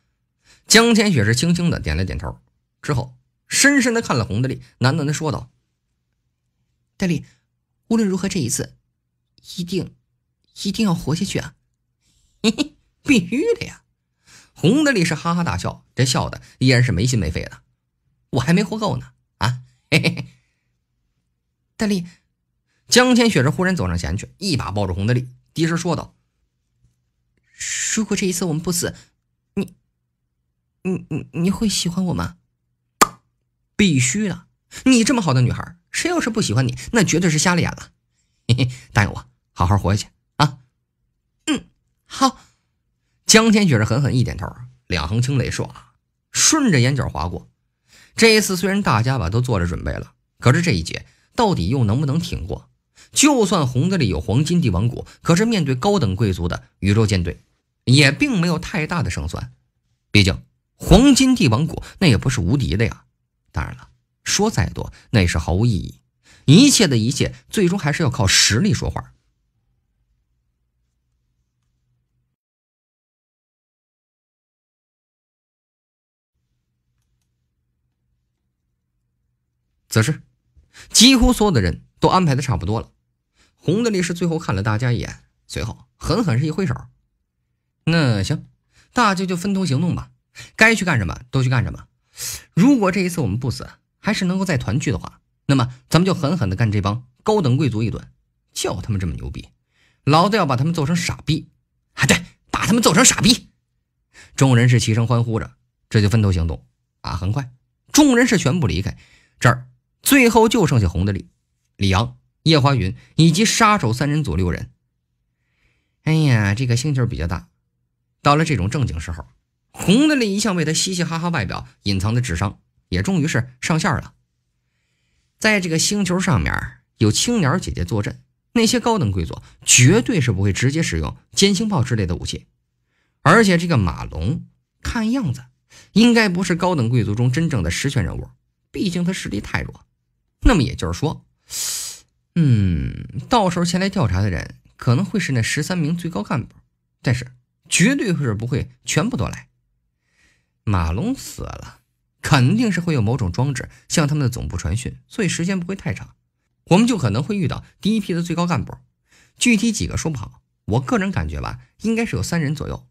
江千雪是轻轻的点了点头，之后深深的看了红的力，喃喃的说道：“戴力，无论如何这一次，一定，一定要活下去啊！嘿嘿，必须的呀！”红的力是哈哈大笑，这笑的依然是没心没肺的。我还没活够呢啊！嘿嘿嘿，戴力，江千雪是忽然走上前去，一把抱住红的力，低声说道。如果这一次我们不死，你，你你你会喜欢我吗？必须的，你这么好的女孩，谁要是不喜欢你，那绝对是瞎了眼了。答应我，好好活下去啊！嗯，好。江天雪是狠狠一点头，两行清泪唰顺着眼角划过。这一次虽然大家吧都做着准备了，可是这一劫到底又能不能挺过？就算红子里有黄金帝王谷，可是面对高等贵族的宇宙舰队，也并没有太大的胜算。毕竟黄金帝王谷那也不是无敌的呀。当然了，说再多那是毫无意义。一切的一切，最终还是要靠实力说话。此时，几乎所有的人都安排的差不多了。红的力士最后看了大家一眼，随后狠狠是一挥手：“那行，大家就分头行动吧，该去干什么都去干什么。如果这一次我们不死，还是能够再团聚的话，那么咱们就狠狠的干这帮高等贵族一顿，叫他们这么牛逼，老子要把他们揍成傻逼！啊，对，把他们揍成傻逼！”众人是齐声欢呼着，这就分头行动啊！很快，众人是全部离开这儿，最后就剩下红的力、李阳叶华云以及杀手三人组六人。哎呀，这个星球比较大，到了这种正经时候，红的那一向为他嘻嘻哈哈外表隐藏的智商也终于是上线了。在这个星球上面有青鸟姐姐坐镇，那些高等贵族绝对是不会直接使用歼星炮之类的武器。而且这个马龙看样子应该不是高等贵族中真正的实权人物，毕竟他实力太弱。那么也就是说。嗯，到时候前来调查的人可能会是那十三名最高干部，但是绝对是不会全部都来。马龙死了，肯定是会有某种装置向他们的总部传讯，所以时间不会太长，我们就可能会遇到第一批的最高干部。具体几个说不好，我个人感觉吧，应该是有三人左右。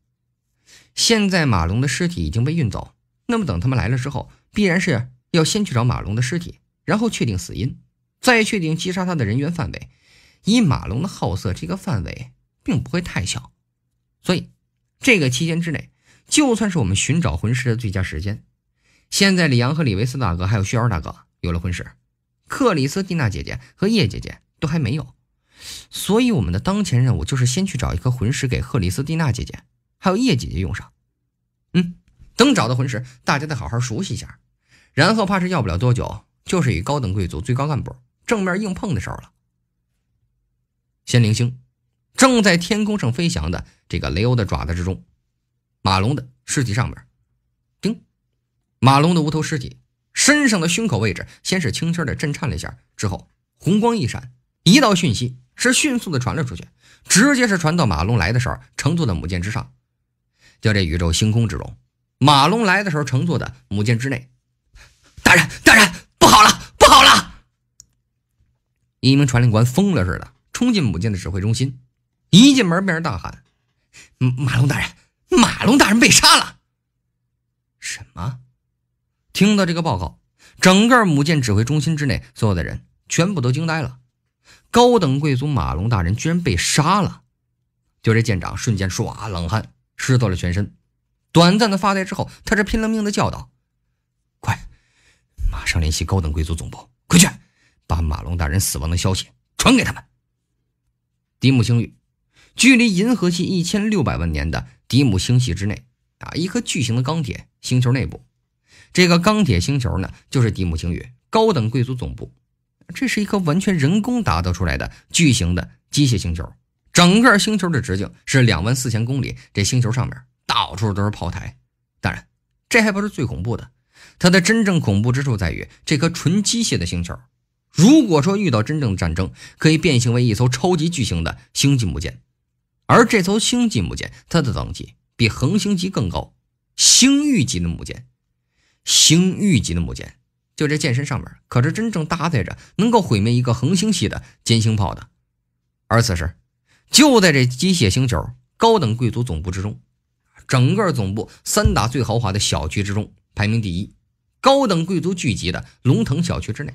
现在马龙的尸体已经被运走，那么等他们来了之后，必然是要先去找马龙的尸体，然后确定死因。再确定击杀他的人员范围，以马龙的好色，这个范围并不会太小，所以这个期间之内，就算是我们寻找魂师的最佳时间。现在李阳和李维斯大哥还有薛二大哥有了魂师，克里斯蒂娜姐姐和叶姐姐都还没有，所以我们的当前任务就是先去找一颗魂石给克里斯蒂娜姐姐还有叶姐姐用上。嗯，等找到魂石，大家再好好熟悉一下，然后怕是要不了多久，就是以高等贵族最高干部。正面硬碰的时候了。仙灵星正在天空上飞翔的这个雷欧的爪子之中，马龙的尸体上面，叮！马龙的无头尸体身上的胸口位置先是轻轻的震颤了一下，之后红光一闪，一道讯息是迅速的传了出去，直接是传到马龙来的时候乘坐的母舰之上。就这宇宙星空之龙，马龙来的时候乘坐的母舰之内，大人，大人。一名传令官疯了似的冲进母舰的指挥中心，一进门便是大喊：“马龙大人，马龙大人被杀了！”什么？听到这个报告，整个母舰指挥中心之内，所有的人全部都惊呆了。高等贵族马龙大人居然被杀了！就这舰长瞬间唰冷汗湿透了全身，短暂的发呆之后，他是拼了命的叫道：“快，马上联系高等贵族总部，快去！”把马龙大人死亡的消息传给他们。迪姆星域，距离银河系一千六百万年的迪姆星系之内啊，一颗巨型的钢铁星球内部，这个钢铁星球呢，就是迪姆星域高等贵族总部。这是一颗完全人工打造出来的巨型的机械星球，整个星球的直径是两万四千公里。这星球上面到处都是炮台，当然，这还不是最恐怖的，它的真正恐怖之处在于这颗纯机械的星球。如果说遇到真正的战争，可以变形为一艘超级巨型的星际母舰，而这艘星际母舰，它的等级比恒星级更高，星域级的母舰。星域级的母舰，就这舰身上面可是真正搭载着能够毁灭一个恒星系的歼星炮的。而此时，就在这机械星球高等贵族总部之中，整个总部三大最豪华的小区之中排名第一，高等贵族聚集的龙腾小区之内。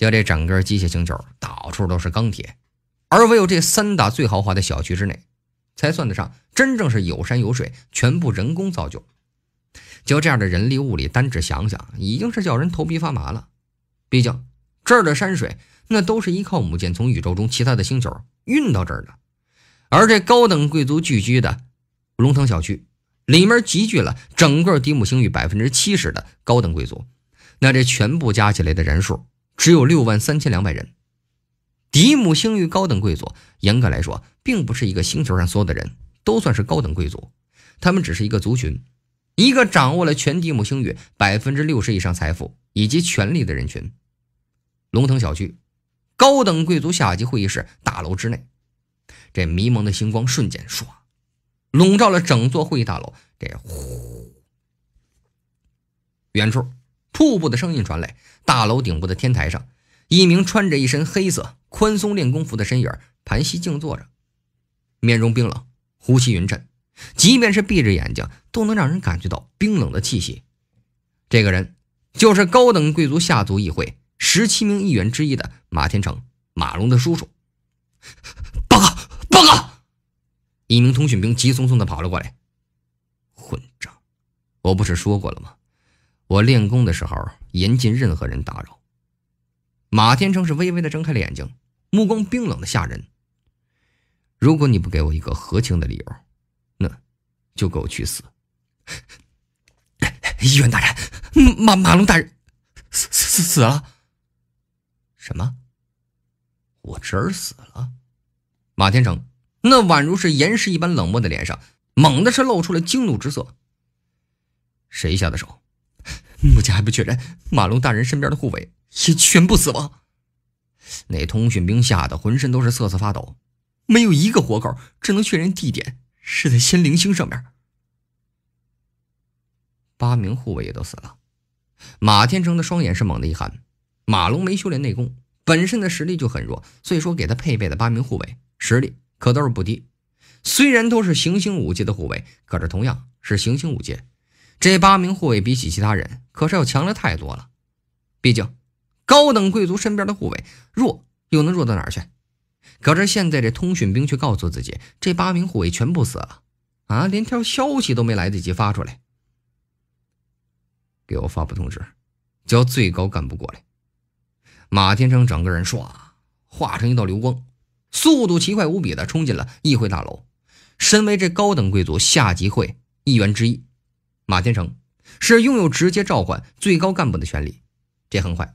就这整个机械星球，到处都是钢铁，而唯有这三大最豪华的小区之内，才算得上真正是有山有水，全部人工造就。就这样的人力物力，单只想想，已经是叫人头皮发麻了。毕竟这儿的山水，那都是依靠母舰从宇宙中其他的星球运到这儿的。而这高等贵族聚居的龙腾小区，里面集聚了整个迪姆星域百分之七十的高等贵族，那这全部加起来的人数。只有六万三千两百人，迪姆星域高等贵族，严格来说，并不是一个星球上所有的人都算是高等贵族，他们只是一个族群，一个掌握了全迪姆星域百分之六十以上财富以及权力的人群。龙腾小区，高等贵族下级会议室大楼之内，这迷蒙的星光瞬间唰，笼罩了整座会议大楼。这呼，远处瀑布的声音传来。大楼顶部的天台上，一名穿着一身黑色宽松练功服的身影盘膝静坐着，面容冰冷，呼吸匀称，即便是闭着眼睛，都能让人感觉到冰冷的气息。这个人就是高等贵族下族议会十七名议员之一的马天成，马龙的叔叔。报告，报告！一名通讯兵急匆匆地跑了过来。混账！我不是说过了吗？我练功的时候。严禁任何人打扰。马天成是微微的睁开了眼睛，目光冰冷的吓人。如果你不给我一个合情的理由，那就给我去死！医院大人，马马龙大人死死了！什么？我侄儿死了？马天成那宛如是岩石一般冷漠的脸上，猛的是露出了惊怒之色。谁下的手？目前还不确认，马龙大人身边的护卫也全部死亡。那通讯兵吓得浑身都是瑟瑟发抖，没有一个活口，只能确认地点是在仙灵星上面。八名护卫也都死了。马天成的双眼是猛的一寒。马龙没修炼内功，本身的实力就很弱，所以说给他配备的八名护卫实力可都是不低。虽然都是行星五阶的护卫，可是同样是行星五阶。这八名护卫比起其他人可是要强了太多了，毕竟高等贵族身边的护卫弱又能弱到哪儿去？可是现在这通讯兵却告诉自己，这八名护卫全部死了，啊，连条消息都没来得及发出来。给我发布通知，叫最高干部过来。马天成整个人唰化成一道流光，速度奇快无比的冲进了议会大楼。身为这高等贵族下级会议员之一。马天成是拥有直接召唤最高干部的权利，这很快，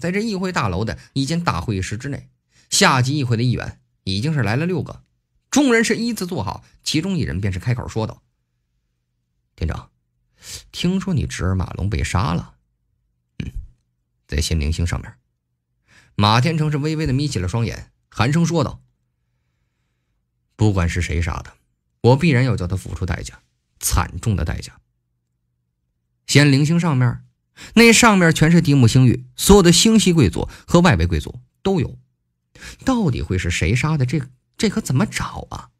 在这议会大楼的一间大会议室之内，下级议会的议员已经是来了六个，众人是依次坐好，其中一人便是开口说道：“店长，听说你侄儿马龙被杀了？”“嗯，在心灵星上面。”马天成是微微的眯起了双眼，寒声说道：“不管是谁杀的，我必然要叫他付出代价，惨重的代价。”仙灵星上面，那上面全是帝木星域所有的星系贵族和外围贵族都有。到底会是谁杀的？这这可怎么找啊？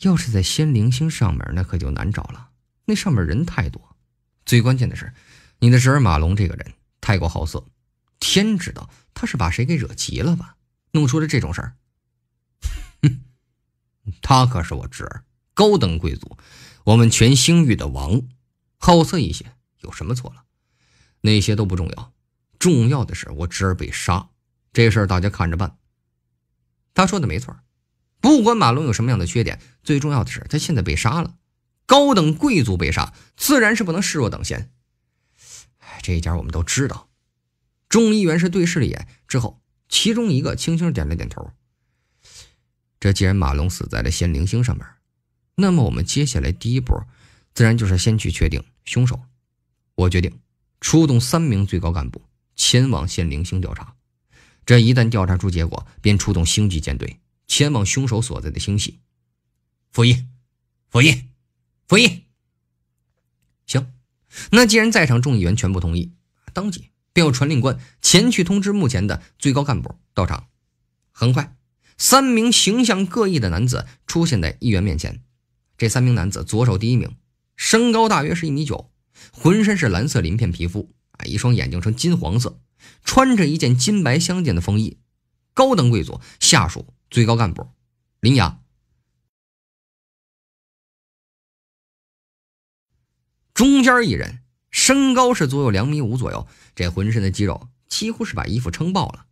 要是在仙灵星上面，那可就难找了。那上面人太多。最关键的是，你的侄儿马龙这个人太过好色，天知道他是把谁给惹急了吧？弄出了这种事儿。他可是我侄儿，高等贵族，我们全星域的王。好色一些有什么错了？那些都不重要，重要的是我侄儿被杀，这事儿大家看着办。他说的没错，不管马龙有什么样的缺点，最重要的是他现在被杀了。高等贵族被杀，自然是不能视若等闲。这一点我们都知道，众议员是对视了一眼之后，其中一个轻轻点了点头。这既然马龙死在了仙灵星上面，那么我们接下来第一步。自然就是先去确定凶手，我决定出动三名最高干部前往仙零星调查，这一旦调查出结果，便出动星际舰队前往凶手所在的星系。傅一，傅一，傅一，行，那既然在场众议员全部同意，当即便有传令官前去通知目前的最高干部到场。很快，三名形象各异的男子出现在议员面前，这三名男子左手第一名。身高大约是一米九，浑身是蓝色鳞片皮肤啊，一双眼睛呈金黄色，穿着一件金白相间的风衣，高等贵族下属最高干部，林雅。中间一人身高是足有两米五左右，这浑身的肌肉几乎是把衣服撑爆了，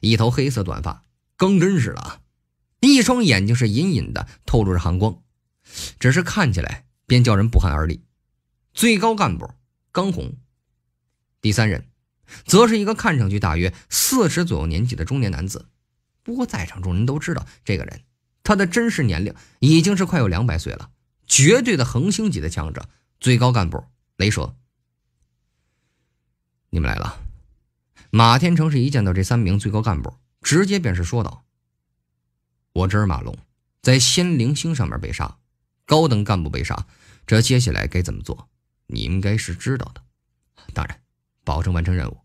一头黑色短发更真实了啊，一双眼睛是隐隐的透露着寒光，只是看起来。便叫人不寒而栗。最高干部刚红，第三人，则是一个看上去大约四十左右年纪的中年男子。不过，在场众人都知道，这个人他的真实年龄已经是快有两百岁了，绝对的恒星级的强者。最高干部雷蛇，你们来了。马天成是一见到这三名最高干部，直接便是说道：“我侄马龙在仙灵星上面被杀，高等干部被杀。”这接下来该怎么做？你应该是知道的。当然，保证完成任务。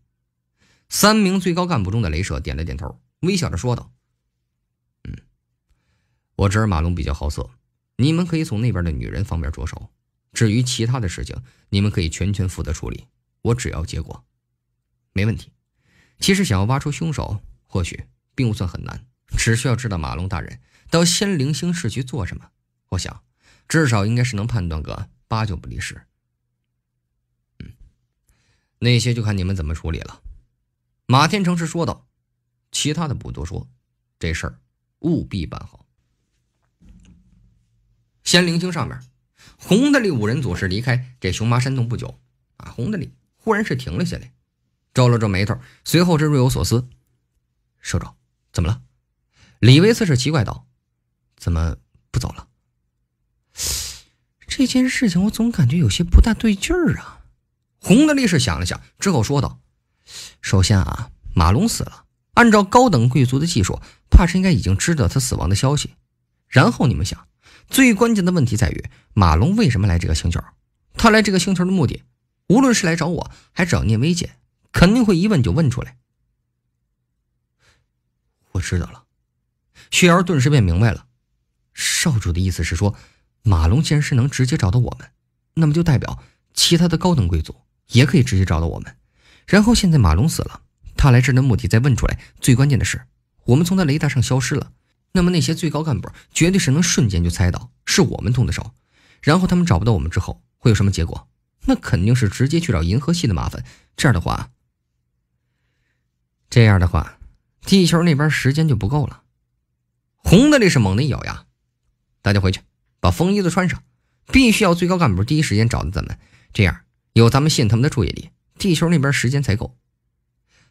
三名最高干部中的雷蛇点了点头，微笑着说道：“嗯，我侄儿马龙比较好色，你们可以从那边的女人方面着手。至于其他的事情，你们可以全权负责处理。我只要结果，没问题。其实想要挖出凶手，或许并不算很难，只需要知道马龙大人到仙灵星市去做什么。我想。”至少应该是能判断个八九不离十，嗯，那些就看你们怎么处理了。马天成是说道，其他的不多说，这事儿务必办好。先聆星上面，红的利五人组是离开这熊麻山洞不久，啊，红的利忽然是停了下来，皱了皱眉头，随后是若有所思。社长，怎么了？李维斯是奇怪道，怎么不走了？这件事情我总感觉有些不大对劲儿啊！红的力士想了想之后说道：“首先啊，马龙死了，按照高等贵族的技术，怕是应该已经知道他死亡的消息。然后你们想，最关键的问题在于马龙为什么来这个星球？他来这个星球的目的，无论是来找我还找聂薇姐，肯定会一问就问出来。”我知道了，雪儿顿时便明白了，少主的意思是说。马龙，既然是能直接找到我们，那么就代表其他的高等贵族也可以直接找到我们。然后现在马龙死了，他来这儿的目的再问出来。最关键的是，我们从他雷达上消失了，那么那些最高干部绝对是能瞬间就猜到是我们动的手。然后他们找不到我们之后会有什么结果？那肯定是直接去找银河系的麻烦。这样的话，这样的话，地球那边时间就不够了。红的是猛的一咬牙，大家回去。把风衣都穿上，必须要最高干部第一时间找到咱们，这样有咱们吸引他们的注意力，地球那边时间才够。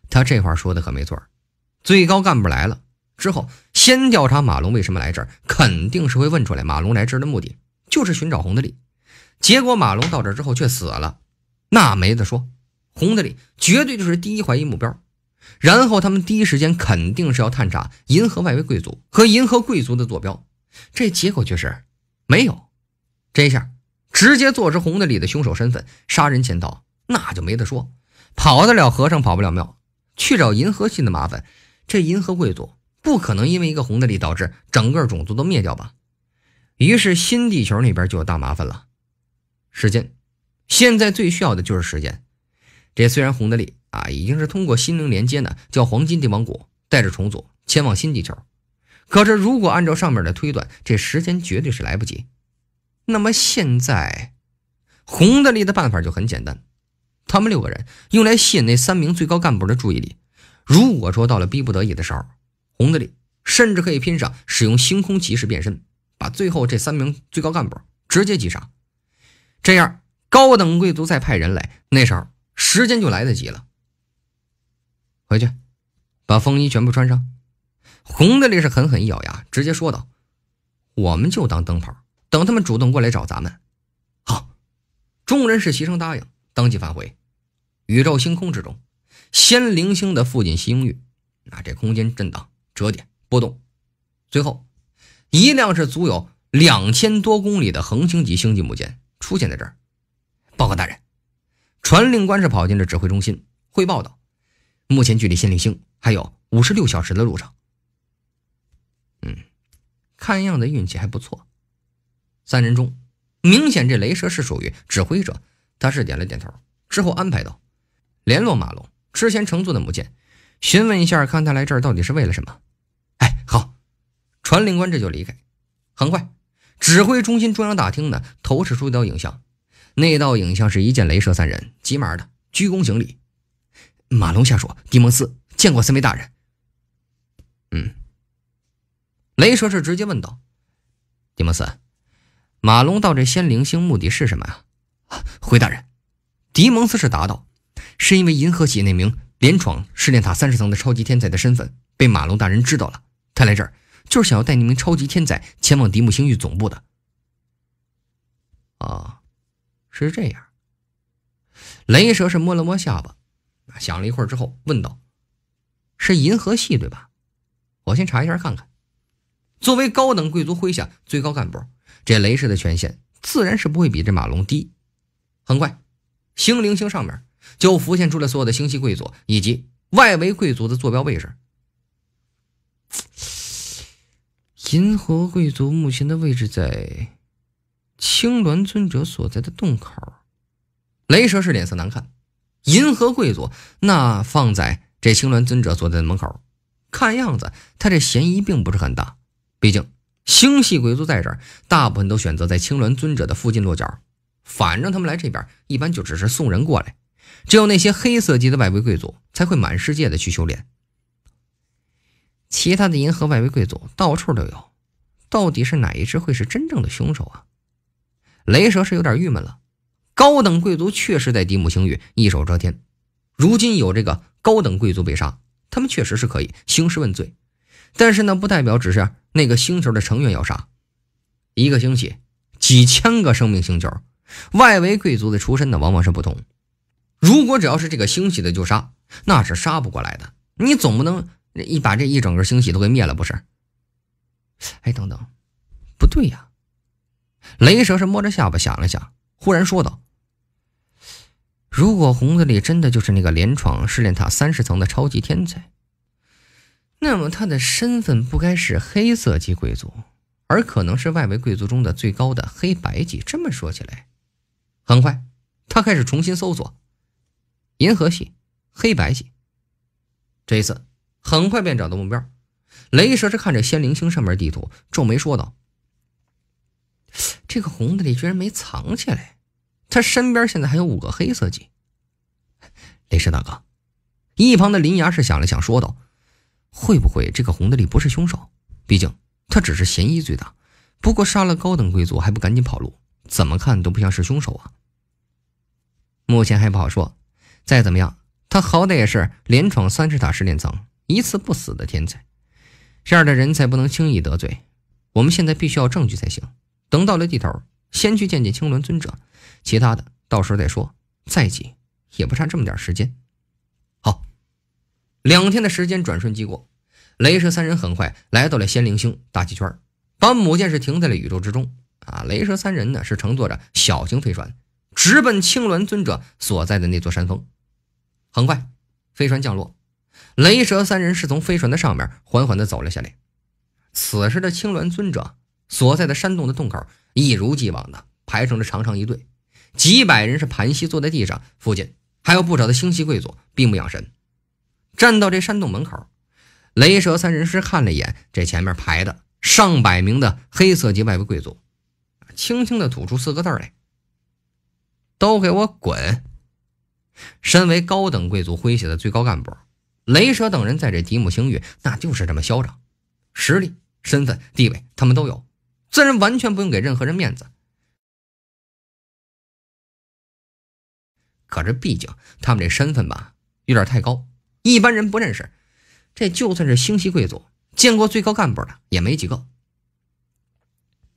他这话说的可没错最高干部来了之后，先调查马龙为什么来这儿，肯定是会问出来。马龙来这儿的目的就是寻找红的利。结果马龙到这儿之后却死了，那没得说，红的利绝对就是第一怀疑目标。然后他们第一时间肯定是要探查银河外围贵族和银河贵族的坐标，这结果却是。没有，这一下直接坐实红的里的凶手身份，杀人潜逃那就没得说，跑得了和尚跑不了庙，去找银河系的麻烦，这银河贵族不可能因为一个红的利导致整个种族都灭掉吧？于是新地球那边就有大麻烦了。时间，现在最需要的就是时间。这虽然红的力啊，已经是通过心灵连接呢，叫黄金帝王国带着重组前往新地球。可是，如果按照上面的推断，这时间绝对是来不及。那么现在，红的力的办法就很简单：，他们六个人用来吸引那三名最高干部的注意力。如果说到了逼不得已的时候，红的力甚至可以拼上使用星空骑士变身，把最后这三名最高干部直接击杀。这样，高等贵族再派人来，那时候时间就来得及了。回去，把风衣全部穿上。红的烈士狠狠一咬牙，直接说道：“我们就当灯泡，等他们主动过来找咱们。”好，众人是齐声答应，当即返回。宇宙星空之中，仙灵星的附近星域，那这空间震荡、折叠、波动，最后，一辆是足有两千多公里的恒星级星际母舰出现在这儿。报告大人，传令官是跑进了指挥中心汇报道：“目前距离仙灵星还有五十六小时的路上。”看样子运气还不错，三人中，明显这雷蛇是属于指挥者，他是点了点头，之后安排道：“联络马龙之前乘坐的母舰，询问一下，看他来这儿到底是为了什么。”哎，好，传令官这就离开。很快，指挥中心中央大厅呢投射出一道影像，那道影像是一见雷蛇三人，急忙的鞠躬行礼：“马龙下属迪蒙斯，见过三位大人。”雷蛇是直接问道：“迪蒙斯，马龙到这仙灵星目的是什么呀？”回大人，迪蒙斯是答道：“是因为银河系那名连闯试炼塔三十层的超级天才的身份被马龙大人知道了，他来这儿就是想要带那名超级天才前往迪姆星域总部的。”啊，是这样。雷蛇是摸了摸下巴，想了一会儿之后问道：“是银河系对吧？我先查一下看看。”作为高等贵族麾下最高干部，这雷氏的权限自然是不会比这马龙低。很快，星灵星上面就浮现出了所有的星系贵族以及外围贵族的坐标位置。银河贵族目前的位置在青鸾尊者所在的洞口。雷蛇是脸色难看。银河贵族那放在这青鸾尊者所在的门口，看样子他这嫌疑并不是很大。毕竟，星系贵族在这儿，大部分都选择在青鸾尊者的附近落脚。反正他们来这边，一般就只是送人过来。只有那些黑色级的外围贵族，才会满世界的去修炼。其他的银河外围贵族，到处都有。到底是哪一只会是真正的凶手啊？雷蛇是有点郁闷了。高等贵族确实在迪姆星域一手遮天，如今有这个高等贵族被杀，他们确实是可以兴师问罪。但是呢，不代表只是那个星球的成员要杀，一个星系几千个生命星球，外围贵族的出身呢，往往是不同。如果只要是这个星系的就杀，那是杀不过来的。你总不能一把这一整个星系都给灭了，不是？哎，等等，不对呀！雷蛇是摸着下巴想了想，忽然说道：“如果红子里真的就是那个连闯试炼塔三十层的超级天才。”那么他的身份不该是黑色级贵族，而可能是外围贵族中的最高的黑白级。这么说起来，很快，他开始重新搜索银河系，黑白系。这一次很快便找到目标。雷蛇是看着仙灵星上面地图，皱眉说道：“这个红的里居然没藏起来，他身边现在还有五个黑色级。”雷蛇大哥，一旁的林牙是想了想，说道。会不会这个红德力不是凶手？毕竟他只是嫌疑最大。不过杀了高等贵族还不赶紧跑路，怎么看都不像是凶手啊。目前还不好说，再怎么样，他好歹也是连闯三十塔十炼层一次不死的天才，这样的人才不能轻易得罪。我们现在必须要证据才行。等到了地头，先去见见青鸾尊者，其他的到时候再说。再急也不差这么点时间。两天的时间转瞬即过，雷蛇三人很快来到了仙灵星大气圈，把母舰是停在了宇宙之中。啊，雷蛇三人呢是乘坐着小型飞船，直奔青鸾尊者所在的那座山峰。很快，飞船降落，雷蛇三人是从飞船的上面缓缓的走了下来。此时的青鸾尊者所在的山洞的洞口，一如既往的排成了长长一队，几百人是盘膝坐在地上，附近还有不少的星系贵族闭目养神。站到这山洞门口，雷蛇三人师看了一眼这前面排的上百名的黑色级外围贵族，轻轻的吐出四个字来：“都给我滚！”身为高等贵族麾下的最高干部，雷蛇等人在这迪姆星域那就是这么嚣张，实力、身份、地位他们都有，自然完全不用给任何人面子。可是，毕竟他们这身份吧，有点太高。一般人不认识，这就算是星系贵族见过最高干部的也没几个。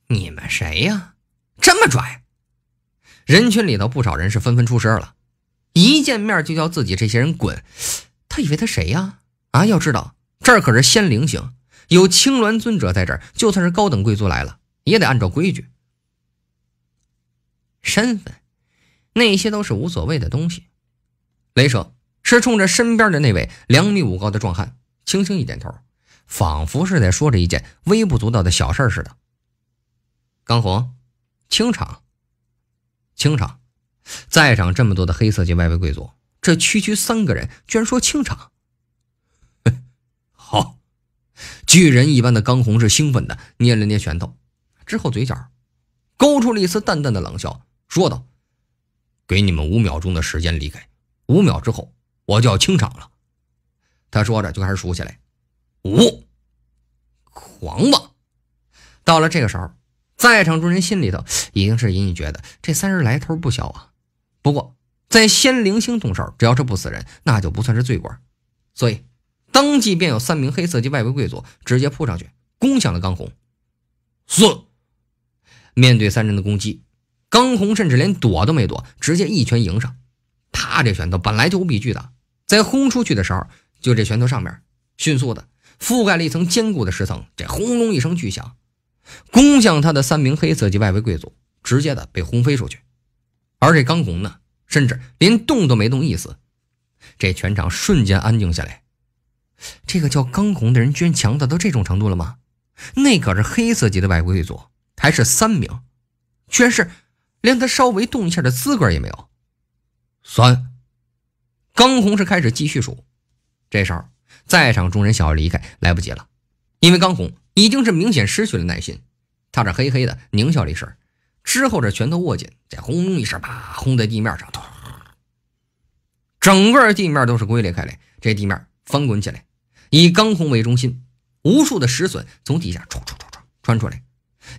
你们谁呀？这么拽？人群里头不少人是纷纷出声了，一见面就叫自己这些人滚。他以为他谁呀？啊，要知道这儿可是仙灵境，有青鸾尊者在这儿，就算是高等贵族来了也得按照规矩。身份那些都是无所谓的东西。雷蛇，是冲着身边的那位两米五高的壮汉，轻轻一点头，仿佛是在说着一件微不足道的小事似的。刚红，清场，清场！在场这么多的黑色界外围贵族，这区区三个人居然说清场？好！巨人一般的刚红是兴奋的，捏了捏拳头，之后嘴角勾出了一丝淡淡的冷笑，说道：“给你们五秒钟的时间离开，五秒之后。”我就要清场了，他说着就开始数起来：五，狂妄。到了这个时候，在场众人心里头已经是隐隐觉得这三人来头不小啊。不过，在仙灵星动手，只要是不死人，那就不算是罪过。所以，当即便有三名黑色级外围贵族直接扑上去攻向了刚红。四，面对三人的攻击，刚红甚至连躲都没躲，直接一拳迎上。他这拳头本来就无比巨大。在轰出去的时候，就这拳头上面迅速的覆盖了一层坚固的石层。这轰隆一声巨响，攻向他的三名黑色级外围贵族直接的被轰飞出去。而这钢红呢，甚至连动都没动一丝。这全场瞬间安静下来。这个叫钢红的人，居然强大到这种程度了吗？那可是黑色级的外围贵族，还是三名，居然是连他稍微动一下的资格也没有。三。钢红是开始继续数，这时候在场众人想要离开来不及了，因为钢红已经是明显失去了耐心。他这嘿嘿的狞笑了一声，之后这拳头握紧，再轰隆一声啪，轰在地面上，整个地面都是龟裂开来，这地面翻滚起来，以钢红为中心，无数的石笋从底下唰唰唰唰穿出来，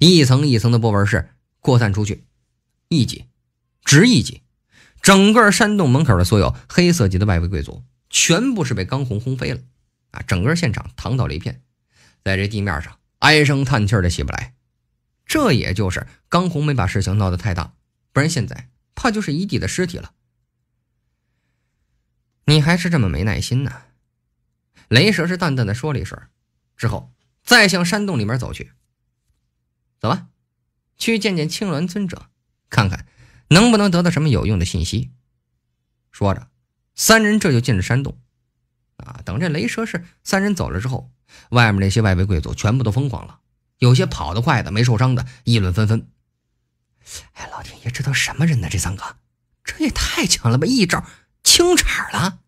一层一层的波纹是扩散出去，一级，直一级。整个山洞门口的所有黑色级的外围贵族，全部是被钢红轰飞了，啊！整个现场躺倒了一片，在这地面上唉声叹气的起不来。这也就是钢红没把事情闹得太大，不然现在怕就是一地的尸体了。你还是这么没耐心呢？雷蛇是淡淡的说了一声，之后再向山洞里面走去。走吧，去见见青鸾尊者，看看。能不能得到什么有用的信息？说着，三人这就进了山洞。啊！等这雷蛇是三人走了之后，外面那些外围贵族全部都疯狂了。有些跑得快的、没受伤的，议论纷纷：“哎，老天爷，这都什么人呢？这三个，这也太强了吧！一招清场了。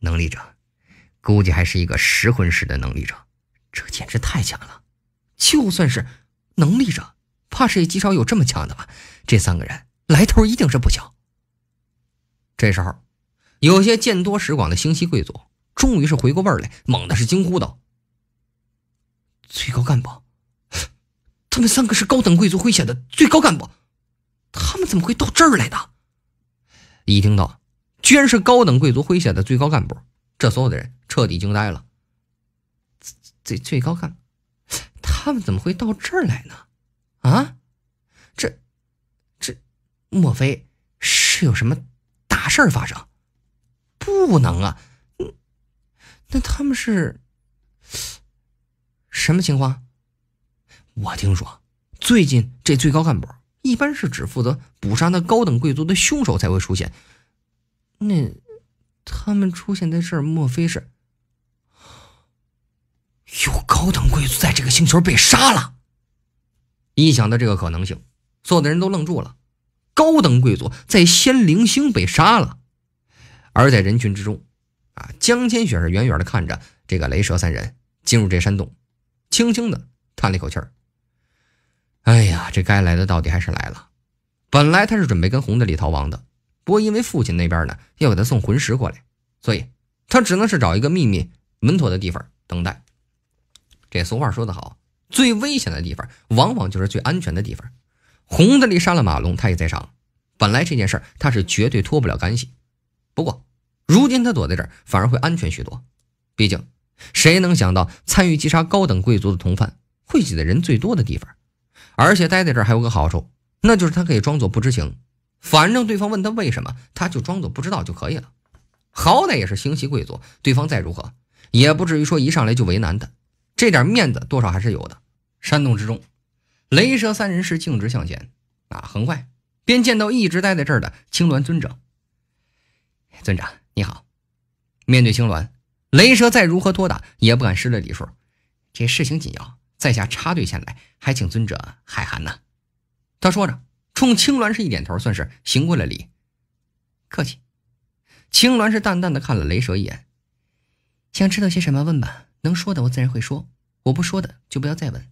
能力者，估计还是一个十魂师的能力者，这简直太强了！就算是能力者，怕是也极少有这么强的吧？”这三个人来头一定是不小。这时候，有些见多识广的星系贵族终于是回过味儿来，猛的是惊呼道：“最高干部，他们三个是高等贵族麾下的最高干部，他们怎么会到这儿来的？”一听到居然是高等贵族麾下的最高干部，这所有的人彻底惊呆了。最最高干，他们怎么会到这儿来呢？啊？莫非是有什么大事发生？不能啊！那他们是什么情况？我听说最近这最高干部一般是只负责捕杀那高等贵族的凶手才会出现。那他们出现在这儿，莫非是有高等贵族在这个星球被杀了？一想到这个可能性，所有的人都愣住了。高等贵族在仙灵星被杀了，而在人群之中，啊，江千雪是远远的看着这个雷蛇三人进入这山洞，轻轻的叹了一口气儿。哎呀，这该来的到底还是来了。本来他是准备跟红的里逃亡的，不过因为父亲那边呢要给他送魂石过来，所以他只能是找一个秘密稳妥的地方等待。这俗话说得好，最危险的地方往往就是最安全的地方。洪德利杀了马龙，他也在场。本来这件事儿他是绝对脱不了干系。不过，如今他躲在这儿反而会安全许多。毕竟，谁能想到参与击杀高等贵族的同犯会挤在人最多的地方？而且，待在这儿还有个好处，那就是他可以装作不知情。反正对方问他为什么，他就装作不知道就可以了。好歹也是星系贵族，对方再如何也不至于说一上来就为难他。这点面子多少还是有的。山洞之中。雷蛇三人是径直向前，啊，很快便见到一直待在这儿的青鸾尊者。尊长你好，面对青鸾，雷蛇再如何多打，也不敢失了礼数。这事情紧要，在下插队前来，还请尊者海涵呢。他说着，冲青鸾是一点头，算是行过了礼。客气。青鸾是淡淡的看了雷蛇一眼，想知道些什么问吧，能说的我自然会说，我不说的就不要再问。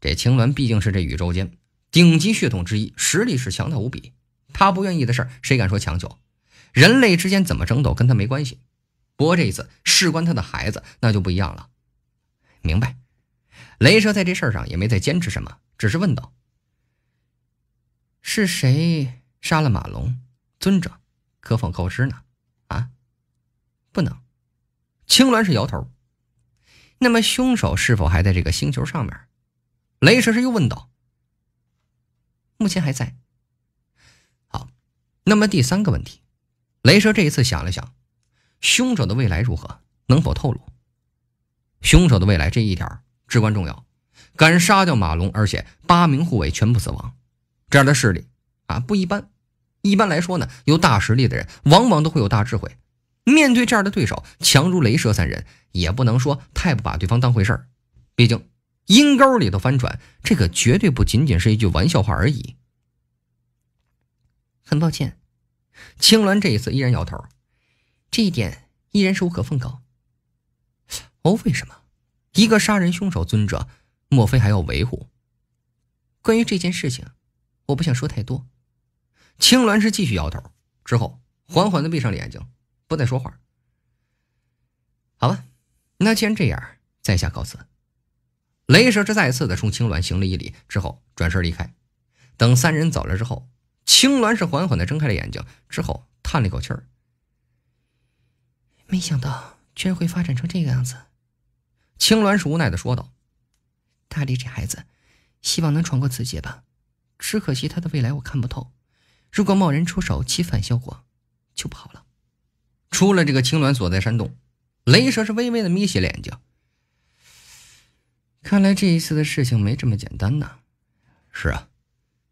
这青鸾毕竟是这宇宙间顶级血统之一，实力是强大无比。他不愿意的事儿，谁敢说强求？人类之间怎么争斗，跟他没关系。不过这一次事关他的孩子，那就不一样了。明白？雷蛇在这事儿上也没再坚持什么，只是问道：“是谁杀了马龙尊者？可否告知呢？”啊，不能。青鸾是摇头。那么凶手是否还在这个星球上面？雷神是又问道：“目前还在。”好，那么第三个问题，雷神这一次想了想，凶手的未来如何，能否透露？凶手的未来这一条至关重要。敢杀掉马龙，而且八名护卫全部死亡，这样的势力啊，不一般。一般来说呢，有大实力的人往往都会有大智慧。面对这样的对手，强如雷蛇三人，也不能说太不把对方当回事儿，毕竟。阴沟里头翻船，这个绝对不仅仅是一句玩笑话而已。很抱歉，青鸾这一次依然摇头，这一点依然是无可奉告。哦，为什么？一个杀人凶手尊者，莫非还要维护？关于这件事情，我不想说太多。青鸾是继续摇头，之后缓缓的闭上了眼睛，不再说话。好吧，那既然这样，在下告辞。雷蛇是再次的冲青鸾行了一礼，之后转身离开。等三人走了之后，青鸾是缓缓的睁开了眼睛，之后叹了一口气儿：“没想到居然会发展成这个样子。”青鸾是无奈的说道：“大力这孩子，希望能闯过此劫吧。只可惜他的未来我看不透。如果贸然出手，起反效果就不好了。”出了这个青鸾所在山洞，雷蛇是微微的眯起眼睛。看来这一次的事情没这么简单呐。是啊，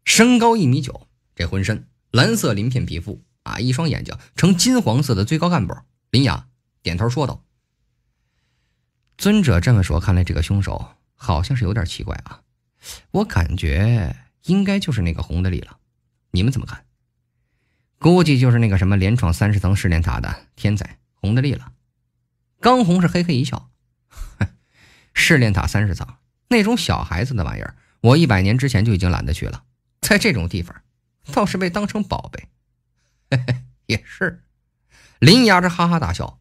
身高一米九，这浑身蓝色鳞片皮肤啊，一双眼睛呈金黄色的最高干部林雅点头说道：“尊者这么说，看来这个凶手好像是有点奇怪啊。我感觉应该就是那个红的利了，你们怎么看？估计就是那个什么连闯三十层试炼塔的天才红的力了。”刚红是嘿嘿一笑。试炼塔三十层那种小孩子的玩意儿，我一百年之前就已经懒得去了。在这种地方，倒是被当成宝贝。嘿嘿，也是，林牙着哈哈大笑。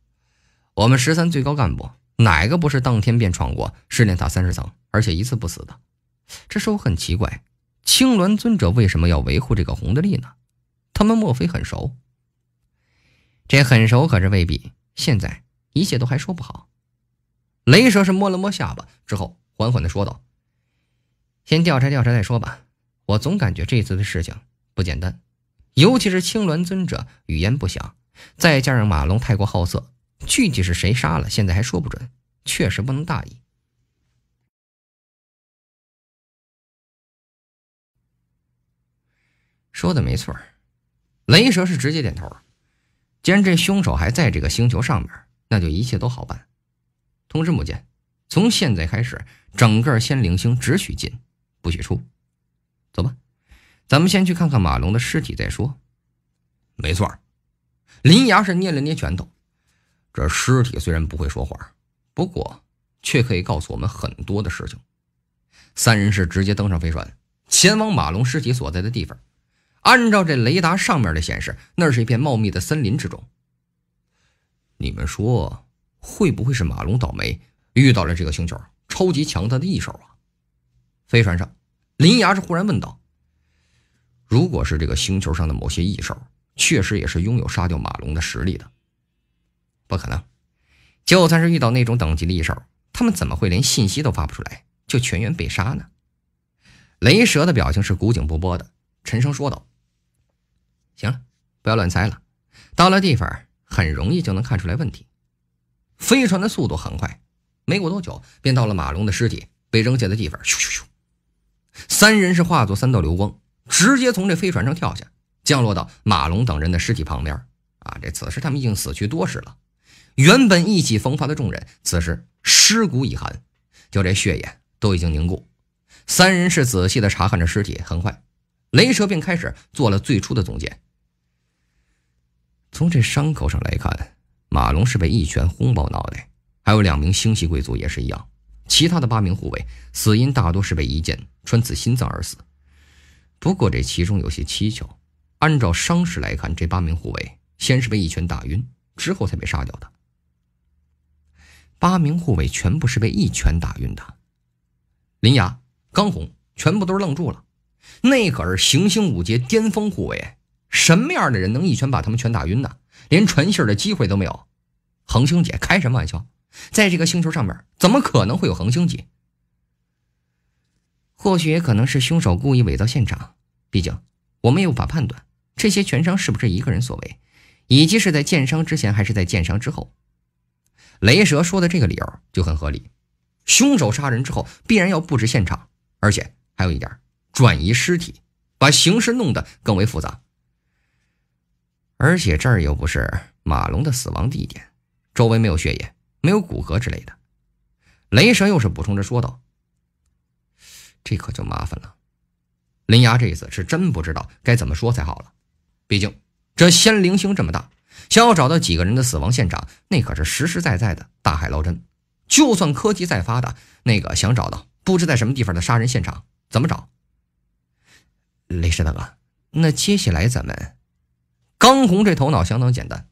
我们十三最高干部哪个不是当天便闯过试炼塔三十层，而且一次不死的？这时候很奇怪，青鸾尊者为什么要维护这个洪德利呢？他们莫非很熟？这很熟，可是未必。现在一切都还说不好。雷蛇是摸了摸下巴，之后缓缓的说道：“先调查调查再说吧，我总感觉这次的事情不简单，尤其是青鸾尊者语言不详，再加上马龙太过好色，具体是谁杀了，现在还说不准，确实不能大意。”说的没错雷蛇是直接点头。既然这凶手还在这个星球上面，那就一切都好办。通知母舰，从现在开始，整个仙灵星只许进，不许出。走吧，咱们先去看看马龙的尸体再说。没错，林牙是捏了捏拳头。这尸体虽然不会说话，不过却可以告诉我们很多的事情。三人是直接登上飞船，前往马龙尸体所在的地方。按照这雷达上面的显示，那是一片茂密的森林之中。你们说？会不会是马龙倒霉遇到了这个星球超级强大的异兽啊？飞船上，林牙是忽然问道：“如果是这个星球上的某些异兽，确实也是拥有杀掉马龙的实力的。不可能，就算是遇到那种等级的异兽，他们怎么会连信息都发不出来就全员被杀呢？”雷蛇的表情是古井不波的，沉声说道：“行了，不要乱猜了，到了地方很容易就能看出来问题。”飞船的速度很快，没过多久便到了马龙的尸体被扔下的地方。咻咻咻，三人是化作三道流光，直接从这飞船上跳下，降落到马龙等人的尸体旁边。啊，这此时他们已经死去多时了，原本意气风发的众人，此时尸骨已寒，就这血液都已经凝固。三人是仔细的查看着尸体，很快，雷蛇便开始做了最初的总结。从这伤口上来看。马龙是被一拳轰爆脑袋，还有两名星系贵族也是一样。其他的八名护卫死因大多是被一剑穿刺心脏而死。不过这其中有些蹊跷，按照伤势来看，这八名护卫先是被一拳打晕，之后才被杀掉的。八名护卫全部是被一拳打晕的。林雅、刚红全部都愣住了。那可是行星五阶巅峰护卫，什么样的人能一拳把他们全打晕呢？连传信的机会都没有，恒星姐开什么玩笑？在这个星球上面，怎么可能会有恒星姐？或许也可能是凶手故意伪造现场，毕竟我们也无法判断这些全伤是不是一个人所为，以及是在剑伤之前还是在剑伤之后。雷蛇说的这个理由就很合理，凶手杀人之后必然要布置现场，而且还有一点，转移尸体，把形势弄得更为复杂。而且这儿又不是马龙的死亡地点，周围没有血液、没有骨骼之类的。雷蛇又是补充着说道：“这可就麻烦了。”林牙这一次是真不知道该怎么说才好了，毕竟这仙灵星这么大，想要找到几个人的死亡现场，那可是实实在在的大海捞针。就算科技再发达，那个想找到不知在什么地方的杀人现场，怎么找？雷蛇大哥，那接下来咱们……刚红这头脑相当简单，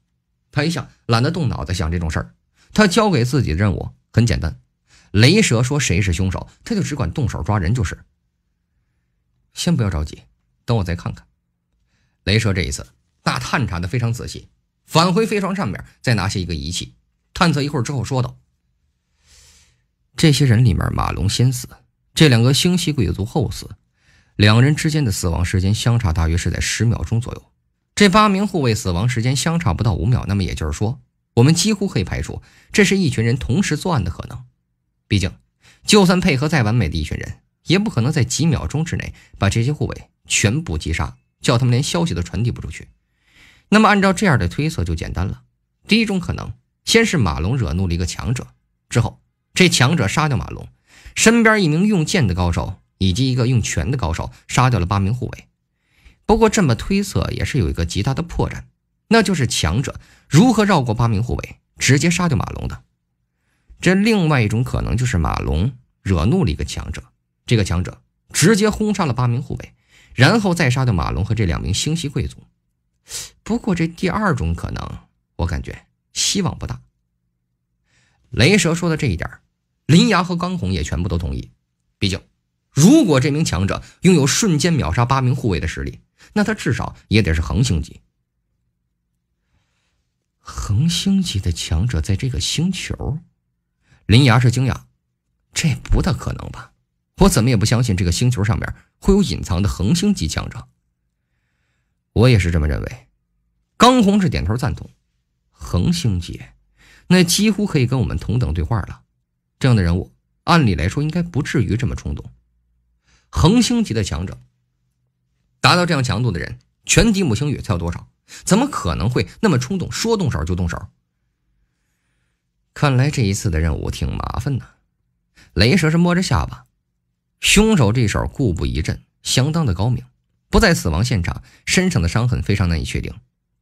他一向懒得动脑子想这种事儿。他交给自己的任务很简单：雷蛇说谁是凶手，他就只管动手抓人就是。先不要着急，等我再看看。雷蛇这一次那探查的非常仔细，返回飞船上面再拿下一个仪器，探测一会儿之后说道：“这些人里面，马龙先死，这两个星系贵族后死，两人之间的死亡时间相差大约是在十秒钟左右。”这八名护卫死亡时间相差不到五秒，那么也就是说，我们几乎可以排除这是一群人同时作案的可能。毕竟，就算配合再完美的一群人，也不可能在几秒钟之内把这些护卫全部击杀，叫他们连消息都传递不出去。那么，按照这样的推测就简单了：第一种可能，先是马龙惹怒了一个强者，之后这强者杀掉马龙，身边一名用剑的高手以及一个用拳的高手杀掉了八名护卫。不过这么推测也是有一个极大的破绽，那就是强者如何绕过八名护卫，直接杀掉马龙的？这另外一种可能就是马龙惹怒了一个强者，这个强者直接轰杀了八名护卫，然后再杀掉马龙和这两名星系贵族。不过这第二种可能，我感觉希望不大。雷蛇说的这一点，林牙和钢红也全部都同意。毕竟，如果这名强者拥有瞬间秒杀八名护卫的实力，那他至少也得是恒星级，恒星级的强者在这个星球，林牙是惊讶，这不大可能吧？我怎么也不相信这个星球上面会有隐藏的恒星级强者。我也是这么认为。刚红是点头赞同，恒星级，那几乎可以跟我们同等对话了。这样的人物，按理来说应该不至于这么冲动。恒星级的强者。达到这样强度的人，全体母星雨才有多少？怎么可能会那么冲动，说动手就动手？看来这一次的任务挺麻烦的。雷蛇是摸着下巴，凶手这手固步一震，相当的高明。不在死亡现场，身上的伤痕非常难以确定。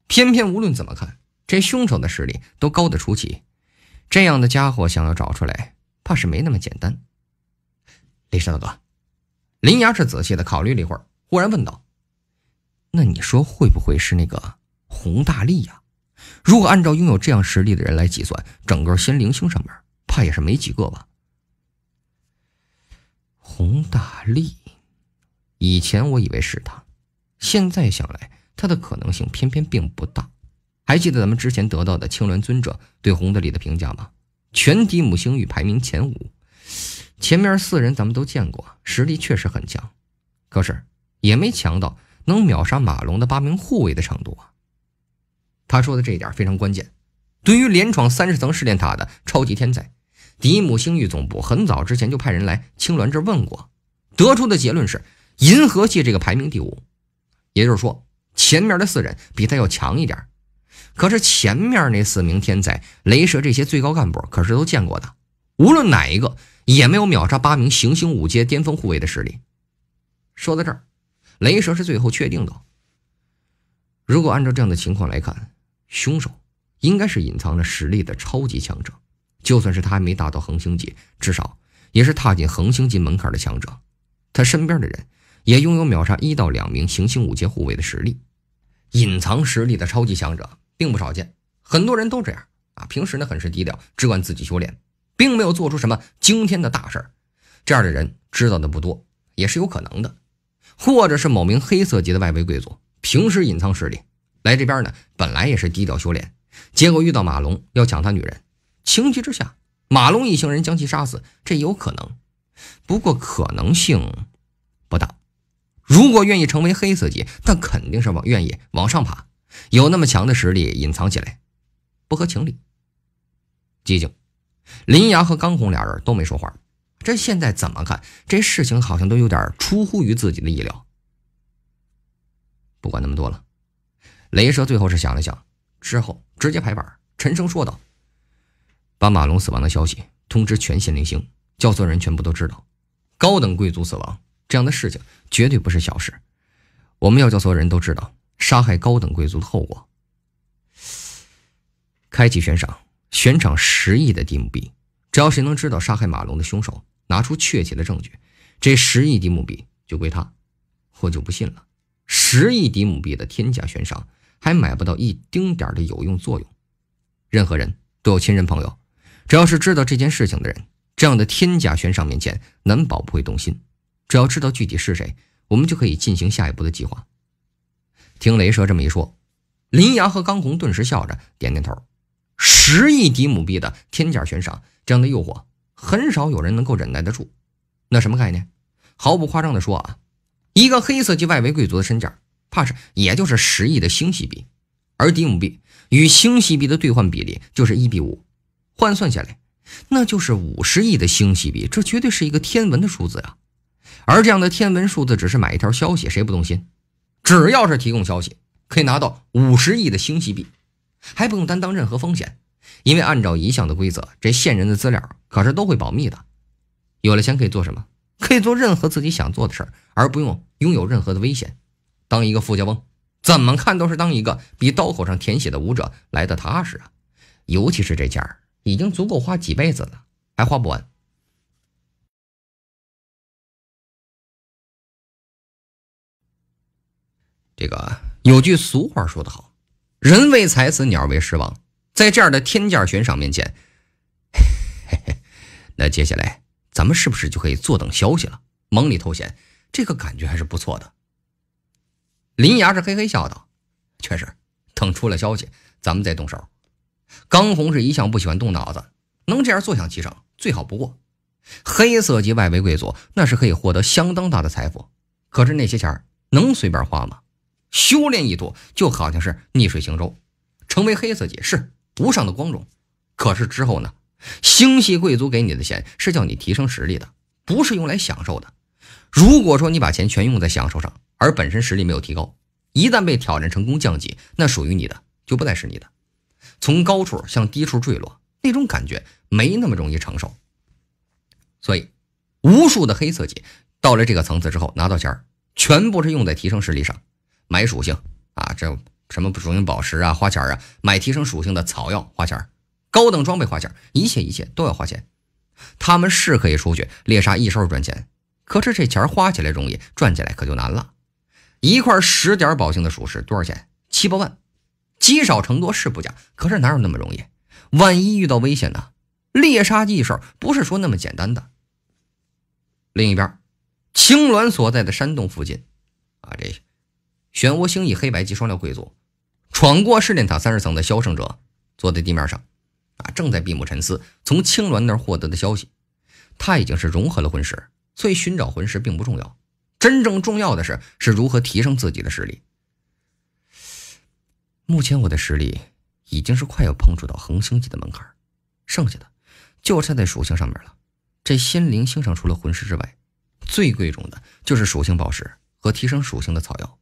偏偏无论怎么看，这凶手的实力都高得出奇。这样的家伙想要找出来，怕是没那么简单。李蛇大哥，林牙是仔细的考虑了一会儿，忽然问道。那你说会不会是那个洪大力呀？如果按照拥有这样实力的人来计算，整个仙灵星上面怕也是没几个吧。洪大力，以前我以为是他，现在想来他的可能性偏偏并不大。还记得咱们之前得到的青鸾尊者对洪大力的评价吗？全迪母星域排名前五，前面四人咱们都见过，实力确实很强，可是也没强到。能秒杀马龙的八名护卫的程度啊！他说的这一点非常关键。对于连闯三十层试炼塔的超级天才，迪姆星域总部很早之前就派人来青鸾这问过，得出的结论是：银河系这个排名第五，也就是说，前面的四人比他要强一点。可是前面那四名天才，雷蛇这些最高干部可是都见过的，无论哪一个也没有秒杀八名行星五阶巅峰护卫的实力。说到这儿。雷蛇是最后确定的。如果按照这样的情况来看，凶手应该是隐藏了实力的超级强者。就算是他还没达到恒星级，至少也是踏进恒星级门槛的强者。他身边的人也拥有秒杀一到两名行星五阶护卫的实力。隐藏实力的超级强者并不少见，很多人都这样啊。平时呢很是低调，只管自己修炼，并没有做出什么惊天的大事这样的人知道的不多，也是有可能的。或者是某名黑色级的外围贵族，平时隐藏实力，来这边呢，本来也是低调修炼，结果遇到马龙要抢他女人，情急之下，马龙一行人将其杀死，这有可能，不过可能性不大。如果愿意成为黑色级，那肯定是往愿意往上爬，有那么强的实力隐藏起来，不合情理。寂静，林牙和刚红俩人都没说话。这现在怎么看？这事情好像都有点出乎于自己的意料。不管那么多了，雷蛇最后是想了想，之后直接排版，沉声说道：“把马龙死亡的消息通知全县零星，叫所有人全部都知道。高等贵族死亡这样的事情绝对不是小事，我们要叫所有人都知道杀害高等贵族的后果。开启悬赏，悬赏十亿的 DM 币，只要谁能知道杀害马龙的凶手。”拿出确切的证据，这十亿迪姆币就归他。我就不信了，十亿迪姆币的天价悬赏还买不到一丁点的有用作用。任何人，都有亲人朋友，只要是知道这件事情的人，这样的天价悬赏面前，难保不会动心。只要知道具体是谁，我们就可以进行下一步的计划。听雷蛇这么一说，林阳和刚红顿时笑着点点头。十亿迪姆币的天价悬赏，这样的诱惑。很少有人能够忍耐得住，那什么概念？毫不夸张的说啊，一个黑色系外围贵族的身价，怕是也就是十亿的星系币，而迪姆币与星系币的兑换比例就是一比五，换算下来，那就是五十亿的星系币，这绝对是一个天文的数字啊！而这样的天文数字，只是买一条消息，谁不动心？只要是提供消息，可以拿到五十亿的星系币，还不用担当任何风险。因为按照一向的规则，这线人的资料可是都会保密的。有了钱可以做什么？可以做任何自己想做的事儿，而不用拥有任何的危险。当一个富家翁，怎么看都是当一个比刀口上舔血的武者来的踏实啊！尤其是这家儿，已经足够花几辈子了，还花不完。这个有句俗话说得好：“人为财死，鸟为食亡。”在这样的天价悬赏面前，那接下来咱们是不是就可以坐等消息了？蒙里偷闲，这个感觉还是不错的。林牙是嘿嘿笑道：“确实，等出了消息，咱们再动手。”刚红是一向不喜欢动脑子，能这样坐享其成最好不过。黑色级外围贵族那是可以获得相当大的财富，可是那些钱能随便花吗？修炼一度就好像是逆水行舟，成为黑色级是。无上的光荣，可是之后呢？星系贵族给你的钱是叫你提升实力的，不是用来享受的。如果说你把钱全用在享受上，而本身实力没有提高，一旦被挑战成功降级，那属于你的就不再是你的。从高处向低处坠落，那种感觉没那么容易承受。所以，无数的黑色级到了这个层次之后，拿到钱全部是用在提升实力上，买属性啊，这。什么属性宝石啊，花钱啊，买提升属性的草药花钱，高等装备花钱，一切一切都要花钱。他们是可以出去猎杀异兽赚钱，可是这钱花起来容易，赚起来可就难了。一块十点宝星的属实多少钱？七八万。积少成多是不假，可是哪有那么容易？万一遇到危险呢？猎杀异兽不是说那么简单的。另一边，青鸾所在的山洞附近，啊，这漩涡星翼黑白级双料贵族。闯过试炼塔三十层的萧胜者坐在地面上，啊，正在闭目沉思。从青鸾那获得的消息，他已经是融合了魂石，所以寻找魂石并不重要。真正重要的是是如何提升自己的实力。目前我的实力已经是快要碰触到恒星级的门槛，剩下的就差在属性上面了。这仙灵星上除了魂石之外，最贵重的就是属性宝石和提升属性的草药。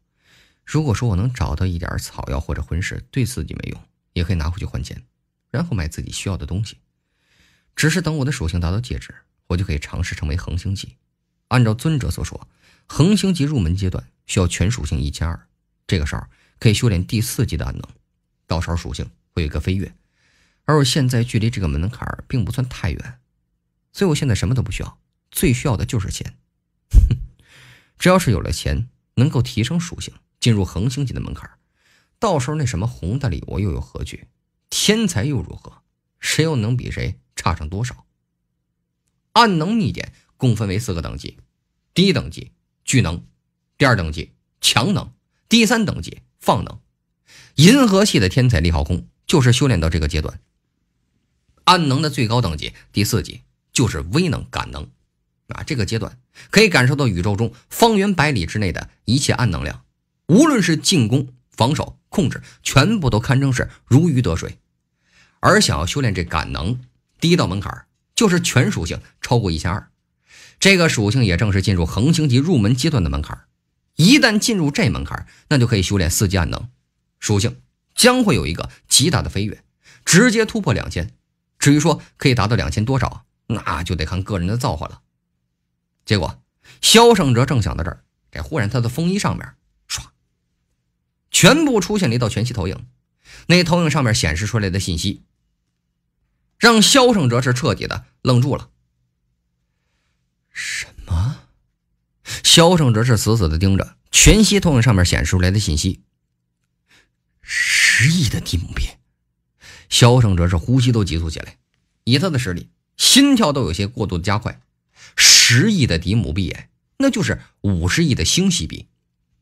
如果说我能找到一点草药或者魂石，对自己没用，也可以拿回去换钱，然后买自己需要的东西。只是等我的属性达到戒指，我就可以尝试成为恒星级。按照尊者所说，恒星级入门阶段需要全属性一千二，这个时候可以修炼第四级的暗能，到时候属性会有一个飞跃。而我现在距离这个门槛并不算太远，所以我现在什么都不需要，最需要的就是钱。哼，只要是有了钱，能够提升属性。进入恒星级的门槛，到时候那什么红大礼物又有何惧？天才又如何？谁又能比谁差上多少？暗能秘典共分为四个等级：第一等级聚能，第二等级强能，第三等级放能。银河系的天才李浩空就是修炼到这个阶段。暗能的最高等级第四级就是微能感能啊！这个阶段可以感受到宇宙中方圆百里之内的一切暗能量。无论是进攻、防守、控制，全部都堪称是如鱼得水。而想要修炼这感能，第一道门槛就是全属性超过一千二，这个属性也正是进入恒星级入门阶段的门槛。一旦进入这门槛，那就可以修炼四级暗能，属性将会有一个极大的飞跃，直接突破两千。至于说可以达到两千多少，那就得看个人的造化了。结果，萧胜哲正想到这儿，这忽然他的风衣上面。全部出现了一道全息投影，那投影上面显示出来的信息，让肖胜哲是彻底的愣住了。什么？肖胜哲是死死的盯着全息投影上面显示出来的信息。十亿的迪姆币，肖胜哲是呼吸都急促起来，以他的实力，心跳都有些过度的加快。十亿的迪姆币，那就是五十亿的星系币，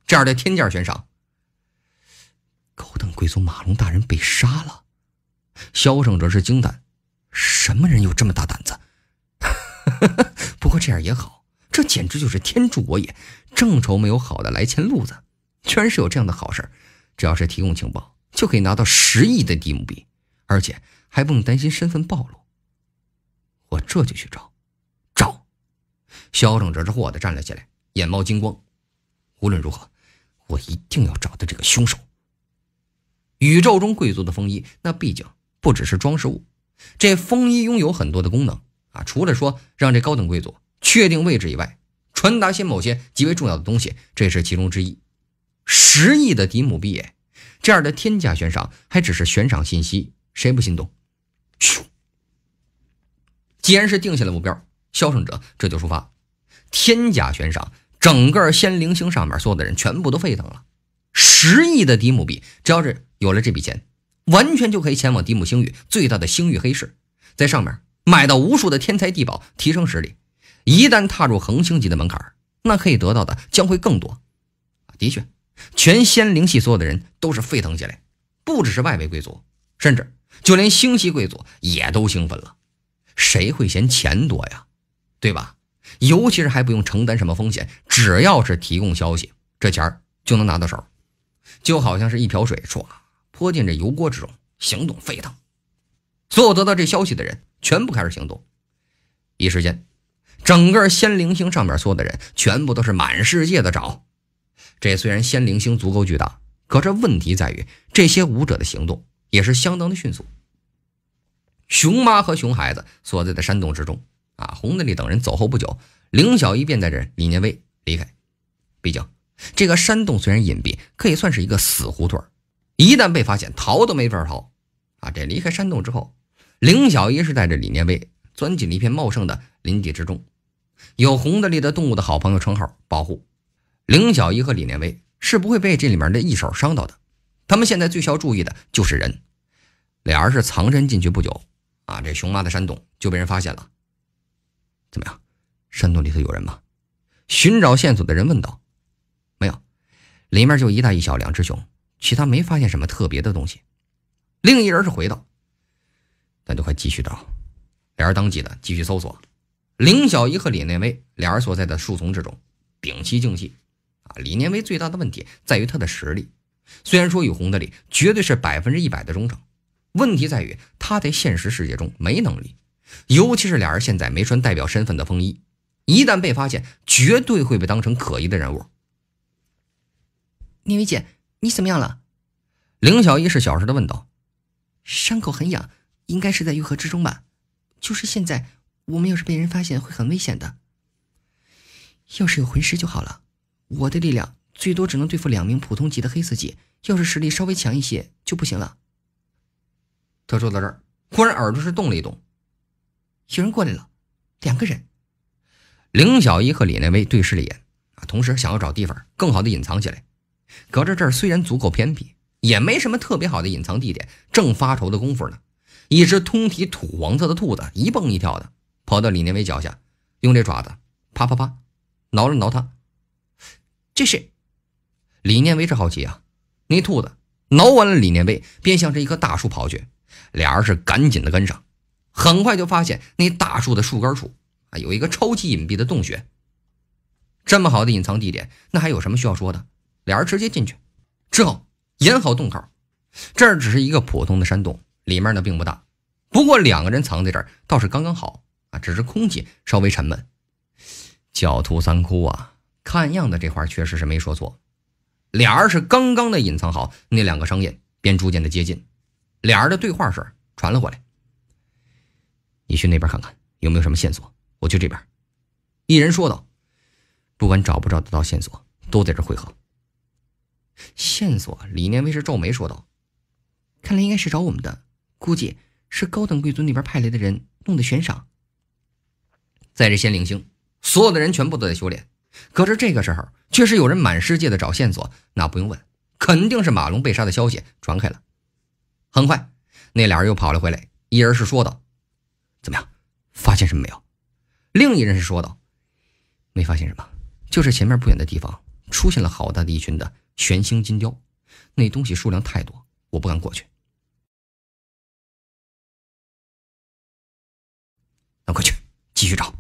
这样的天价悬赏。高等贵族马龙大人被杀了，萧胜哲是惊的，什么人有这么大胆子？不过这样也好，这简直就是天助我也！正愁没有好的来钱路子，居然是有这样的好事！只要是提供情报，就可以拿到十亿的地姆币，而且还不用担心身份暴露。我这就去找，找！萧胜哲这货的站了起来，眼冒金光。无论如何，我一定要找到这个凶手。宇宙中贵族的风衣，那毕竟不只是装饰物。这风衣拥有很多的功能啊！除了说让这高等贵族确定位置以外，传达些某些极为重要的东西，这是其中之一。十亿的迪姆币，这样的天价悬赏，还只是悬赏信息，谁不心动？咻！既然是定下了目标，销胜者这就出发。天价悬赏，整个仙灵星上面所有的人全部都沸腾了。十亿的迪姆币，只要是有了这笔钱，完全就可以前往迪姆星域最大的星域黑市，在上面买到无数的天才地宝，提升实力。一旦踏入恒星级的门槛，那可以得到的将会更多。的确，全仙灵系所有的人都是沸腾起来，不只是外围贵族，甚至就连星系贵族也都兴奋了。谁会嫌钱多呀？对吧？尤其是还不用承担什么风险，只要是提供消息，这钱就能拿到手。就好像是一瓢水唰泼进这油锅之中，行动沸腾。所有得到这消息的人，全部开始行动。一时间，整个仙灵星上面所有的人，全部都是满世界的找。这虽然仙灵星足够巨大，可这问题在于，这些武者的行动也是相当的迅速。熊妈和熊孩子所在的山洞之中，啊，红德里等人走后不久，凌小一便带着李念威离开。毕竟。这个山洞虽然隐蔽，可以算是一个死胡同一旦被发现，逃都没法逃。啊，这离开山洞之后，凌小一是在着李念威钻进了一片茂盛的林地之中，有红的绿的动物的好朋友称号保护，凌小一和李念威是不会被这里面的异兽伤到的。他们现在最需要注意的就是人。俩人是藏身进去不久，啊，这熊妈的山洞就被人发现了。怎么样，山洞里头有人吗？寻找线索的人问道。里面就一大一小两只熊，其他没发现什么特别的东西。另一人是回道：“那就快继续找。”俩人当即的继续搜索。林小怡和李念威俩人所在的树丛之中，屏息静气。啊，李念威最大的问题在于他的实力。虽然说与洪德利绝对是百分之一百的忠诚，问题在于他在现实世界中没能力。尤其是俩人现在没穿代表身份的风衣，一旦被发现，绝对会被当成可疑的人物。宁薇姐，你怎么样了？凌小一，是小声的问道：“伤口很痒，应该是在愈合之中吧？就是现在，我们要是被人发现，会很危险的。要是有魂师就好了，我的力量最多只能对付两名普通级的黑死级，要是实力稍微强一些就不行了。”他说到这儿，忽然耳朵是动了一动，有人过来了，两个人。凌小一和李奈薇对视一眼，同时想要找地方更好的隐藏起来。隔着这儿虽然足够偏僻，也没什么特别好的隐藏地点。正发愁的功夫呢，一只通体土黄色的兔子一蹦一跳的跑到李念威脚下，用这爪子啪啪啪挠了挠他。这是李念威是好奇啊。那兔子挠完了李念威，便向着一棵大树跑去。俩人是赶紧的跟上，很快就发现那大树的树根处啊有一个超级隐蔽的洞穴。这么好的隐藏地点，那还有什么需要说的？俩人直接进去，之后掩好洞口。这儿只是一个普通的山洞，里面呢并不大，不过两个人藏在这儿倒是刚刚好啊。只是空气稍微沉闷。狡兔三窟啊，看样子这话确实是没说错。俩人是刚刚的隐藏好，那两个声音便逐渐的接近，俩人的对话声传了过来。你去那边看看有没有什么线索，我去这边。一人说道：“不管找不找得到线索，都在这汇合。”线索，李念威是皱眉说道：“看来应该是找我们的，估计是高等贵族那边派来的人弄的悬赏。”在这仙灵星，所有的人全部都在修炼，可是这个时候却是有人满世界的找线索，那不用问，肯定是马龙被杀的消息传开了。很快，那俩人又跑了回来，一人是说道：“怎么样，发现什么没有？”另一人是说道：“没发现什么，就是前面不远的地方出现了好大的一群的。”玄星金雕，那东西数量太多，我不敢过去。那快去，继续找。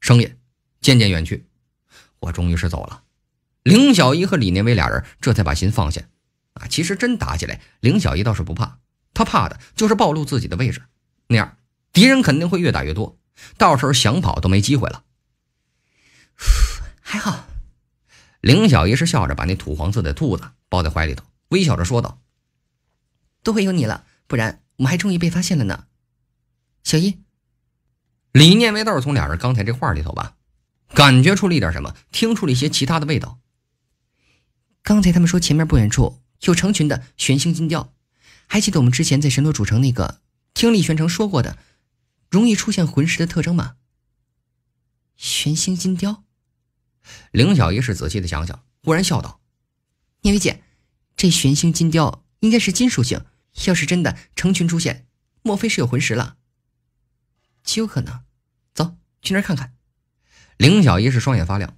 声音渐渐远去，我终于是走了。凌小一和李念威俩人这才把心放下。啊，其实真打起来，凌小一倒是不怕，他怕的就是暴露自己的位置，那样敌人肯定会越打越多，到时候想跑都没机会了。还好。凌小一是笑着把那土黄色的兔子抱在怀里头，微笑着说道：“多亏有你了，不然我们还终于被发现了呢。”小姨，李念梅倒是从俩人刚才这话里头吧，感觉出了一点什么，听出了一些其他的味道。刚才他们说前面不远处有成群的玄星金雕，还记得我们之前在神罗主城那个听李玄成说过的，容易出现魂石的特征吗？玄星金雕。凌小姨是仔细的想想，忽然笑道：“聂薇姐，这玄星金雕应该是金属性，要是真的成群出现，莫非是有魂石了？极有可能。走去那看看。”凌小姨是双眼发亮。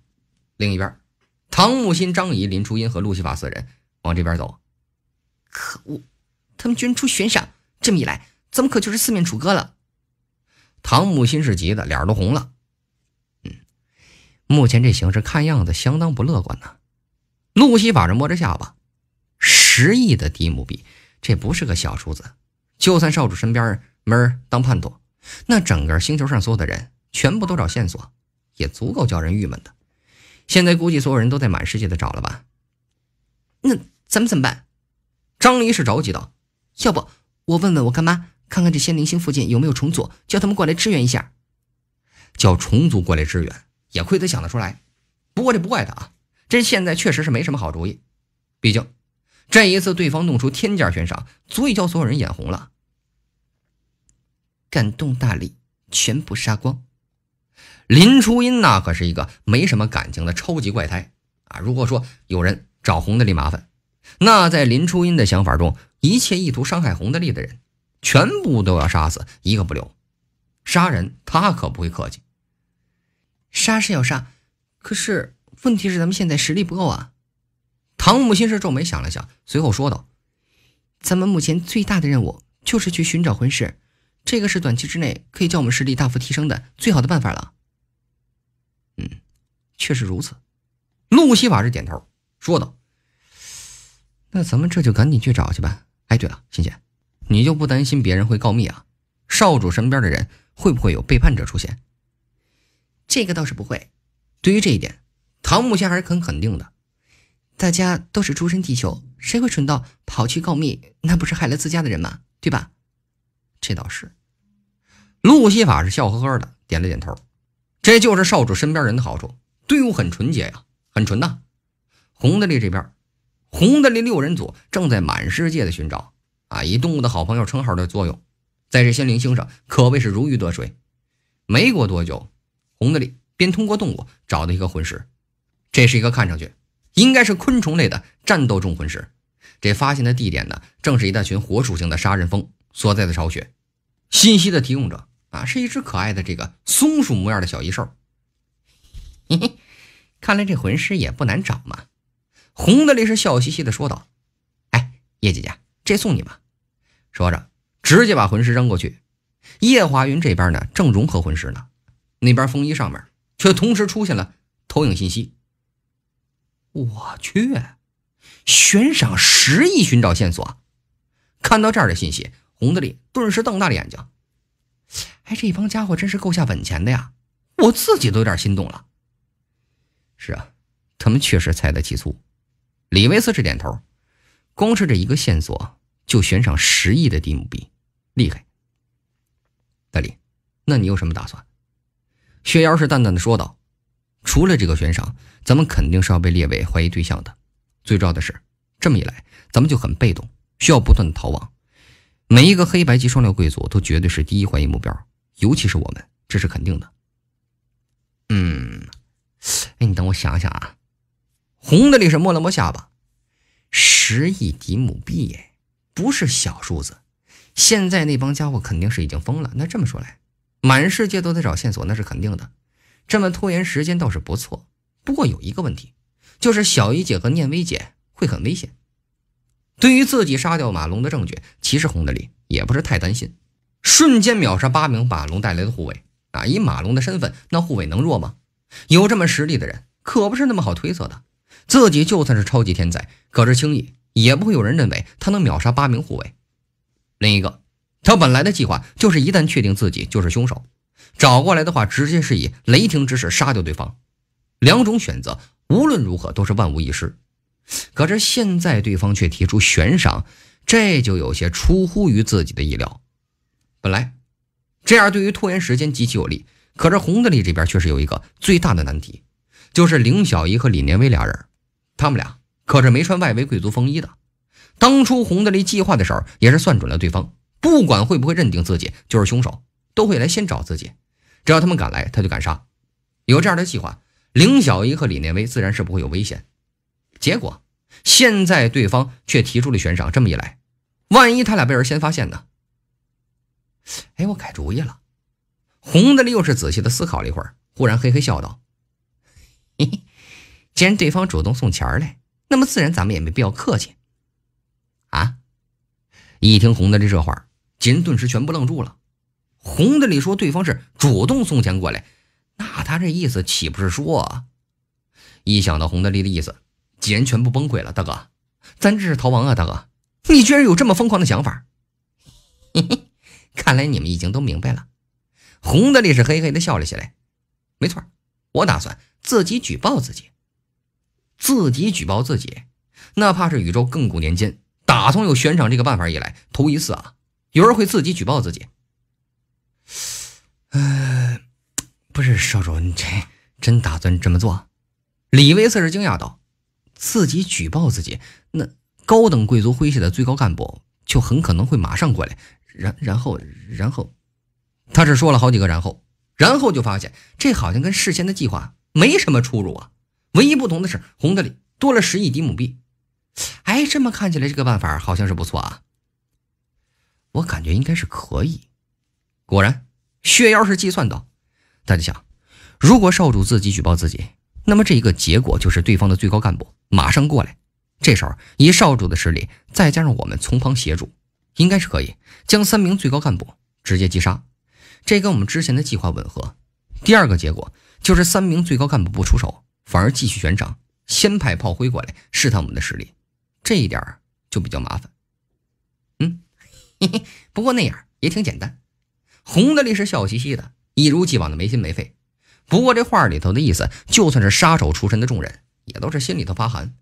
另一边，唐木心、张仪、林初音和路西法四人往这边走。可恶，他们居然出悬赏，这么一来，咱们可就是四面楚歌了。唐木心是急的，脸都红了。目前这形势看样子相当不乐观呐！路西法人摸着下巴，十亿的低姆币，这不是个小数字。就算少主身边没人当叛徒，那整个星球上所有的人全部都找线索，也足够叫人郁闷的。现在估计所有人都在满世界的找了吧？那咱们怎么办？张离是着急道：“要不我问问我干妈，看看这仙灵星附近有没有虫族，叫他们过来支援一下。叫虫族过来支援。”也亏他想得出来，不过这不怪他啊，这现在确实是没什么好主意。毕竟这一次对方弄出天价悬赏，足以叫所有人眼红了。敢动大力，全部杀光！林初音那可是一个没什么感情的超级怪胎啊！如果说有人找洪德利麻烦，那在林初音的想法中，一切意图伤害洪德利的人，全部都要杀死，一个不留。杀人他可不会客气。杀是要杀，可是问题是咱们现在实力不够啊。唐木先是皱眉想了想，随后说道：“咱们目前最大的任务就是去寻找魂师，这个是短期之内可以叫我们实力大幅提升的最好的办法了。”嗯，确实如此。路西法是点头说道：“那咱们这就赶紧去找去吧。哎，对了，欣欣，你就不担心别人会告密啊？少主身边的人会不会有背叛者出现？”这个倒是不会。对于这一点，桃木仙还是很肯定的。大家都是出身地球，谁会蠢到跑去告密？那不是害了自家的人吗？对吧？这倒是。路西法是笑呵呵的，点了点头。这就是少主身边人的好处，队伍很纯洁呀，很纯呐。红的力这边，红的力六人组正在满世界的寻找啊，以动物的好朋友称号的作用，在这些灵星上可谓是如鱼得水。没过多久。红的里，便通过动物找到一个魂石，这是一个看上去应该是昆虫类的战斗中魂石。这发现的地点呢，正是一大群火属性的杀人蜂所在的巢穴。信息的提供者啊，是一只可爱的这个松鼠模样的小异兽。嘿嘿，看来这魂师也不难找嘛。红的丽是笑嘻嘻的说道：“哎，叶姐姐，这送你吧。”说着，直接把魂师扔过去。叶华云这边呢，正融合魂师呢。那边风衣上面却同时出现了投影信息。我去，悬赏十亿寻找线索！看到这儿的信息，红子里顿时瞪大了眼睛。哎，这帮家伙真是够下本钱的呀！我自己都有点心动了。是啊，他们确实猜得起粗。李维斯这点头，光是这一个线索就悬赏十亿的 d 姆币，厉害。大力，那你有什么打算？薛瑶是淡淡的说道：“除了这个悬赏，咱们肯定是要被列为怀疑对象的。最重要的是，这么一来，咱们就很被动，需要不断的逃亡。每一个黑白级双料贵族都绝对是第一怀疑目标，尤其是我们，这是肯定的。嗯，哎，你等我想想啊。”红的律师摸了摸下巴：“十亿迪姆币，不是小数字。现在那帮家伙肯定是已经疯了。那这么说来……”满世界都在找线索，那是肯定的。这么拖延时间倒是不错，不过有一个问题，就是小姨姐和念薇姐会很危险。对于自己杀掉马龙的证据，其实洪德林也不是太担心。瞬间秒杀八名马龙带来的护卫啊！以马龙的身份，那护卫能弱吗？有这么实力的人，可不是那么好推测的。自己就算是超级天才，可是轻易也不会有人认为他能秒杀八名护卫。另一个。他本来的计划就是，一旦确定自己就是凶手，找过来的话，直接是以雷霆之势杀掉对方。两种选择，无论如何都是万无一失。可是现在对方却提出悬赏，这就有些出乎于自己的意料。本来这样对于拖延时间极其有利，可是洪德利这边确实有一个最大的难题，就是凌小姨和李年威俩人，他们俩可是没穿外围贵族风衣的。当初洪德利计划的时候，也是算准了对方。不管会不会认定自己就是凶手，都会来先找自己。只要他们敢来，他就敢杀。有这样的计划，林小怡和李念威自然是不会有危险。结果，现在对方却提出了悬赏。这么一来，万一他俩被人先发现呢？哎，我改主意了。红的又是仔细的思考了一会儿，忽然嘿嘿笑道：“嘿嘿，既然对方主动送钱来，那么自然咱们也没必要客气。”啊！一听红的这这话几人顿时全部愣住了。洪的力说：“对方是主动送钱过来，那他这意思岂不是说？”一想到洪的力的意思，几人全部崩溃了。“大哥，咱这是逃亡啊！”“大哥，你居然有这么疯狂的想法！”“ 嘿嘿，看来你们已经都明白了。”洪的力是嘿嘿的笑了起来。“没错，我打算自己举报自己。自己举报自己，那怕是宇宙亘古年间，打从有悬赏这个办法以来，头一次啊！”有人会自己举报自己，呃，不是少主，你这真打算这么做？李维斯是惊讶道：“自己举报自己，那高等贵族麾下的最高干部就很可能会马上过来。然然后，然后，他只说了好几个然后，然后就发现这好像跟事先的计划没什么出入啊。唯一不同的是，红的里多了十亿迪姆币。哎，这么看起来，这个办法好像是不错啊。”我感觉应该是可以。果然，薛妖是计算到，大家想，如果少主自己举报自己，那么这一个结果就是对方的最高干部马上过来。这时候，以少主的实力，再加上我们从旁协助，应该是可以将三名最高干部直接击杀。这跟我们之前的计划吻合。第二个结果就是三名最高干部不出手，反而继续悬赏，先派炮灰过来试探我们的实力。这一点就比较麻烦。嗯。不过那样也挺简单。红德力是笑嘻嘻的，一如既往的没心没肺。不过这话里头的意思，就算是杀手出身的众人，也都是心里头发寒。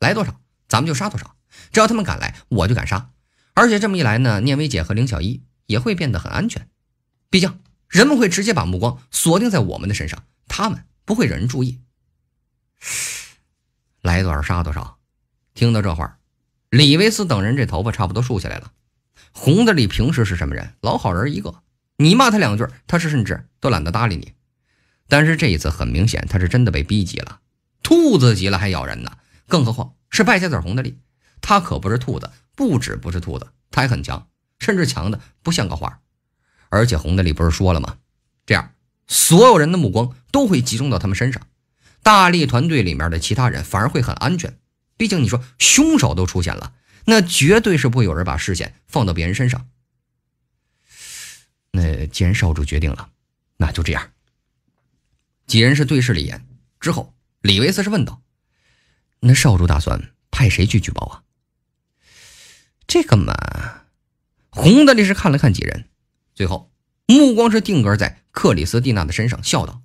来多少，咱们就杀多少。只要他们敢来，我就敢杀。而且这么一来呢，念薇姐和林小一也会变得很安全。毕竟人们会直接把目光锁定在我们的身上，他们不会惹人注意。来多少杀多少。听到这话，李维斯等人这头发差不多竖起来了。红的力平时是什么人？老好人一个，你骂他两句，他是甚至都懒得搭理你。但是这一次很明显，他是真的被逼急了，兔子急了还咬人呢，更何况是败家子红的力，他可不是兔子，不止不是兔子，他还很强，甚至强的不像个话。而且红的力不是说了吗？这样，所有人的目光都会集中到他们身上，大力团队里面的其他人反而会很安全。毕竟你说凶手都出现了。那绝对是不会有人把视线放到别人身上。那既然少主决定了，那就这样。几人是对视了一眼之后，李维斯是问道：“那少主打算派谁去举报啊？”这个嘛，红的律师看了看几人，最后目光是定格在克里斯蒂娜的身上，笑道。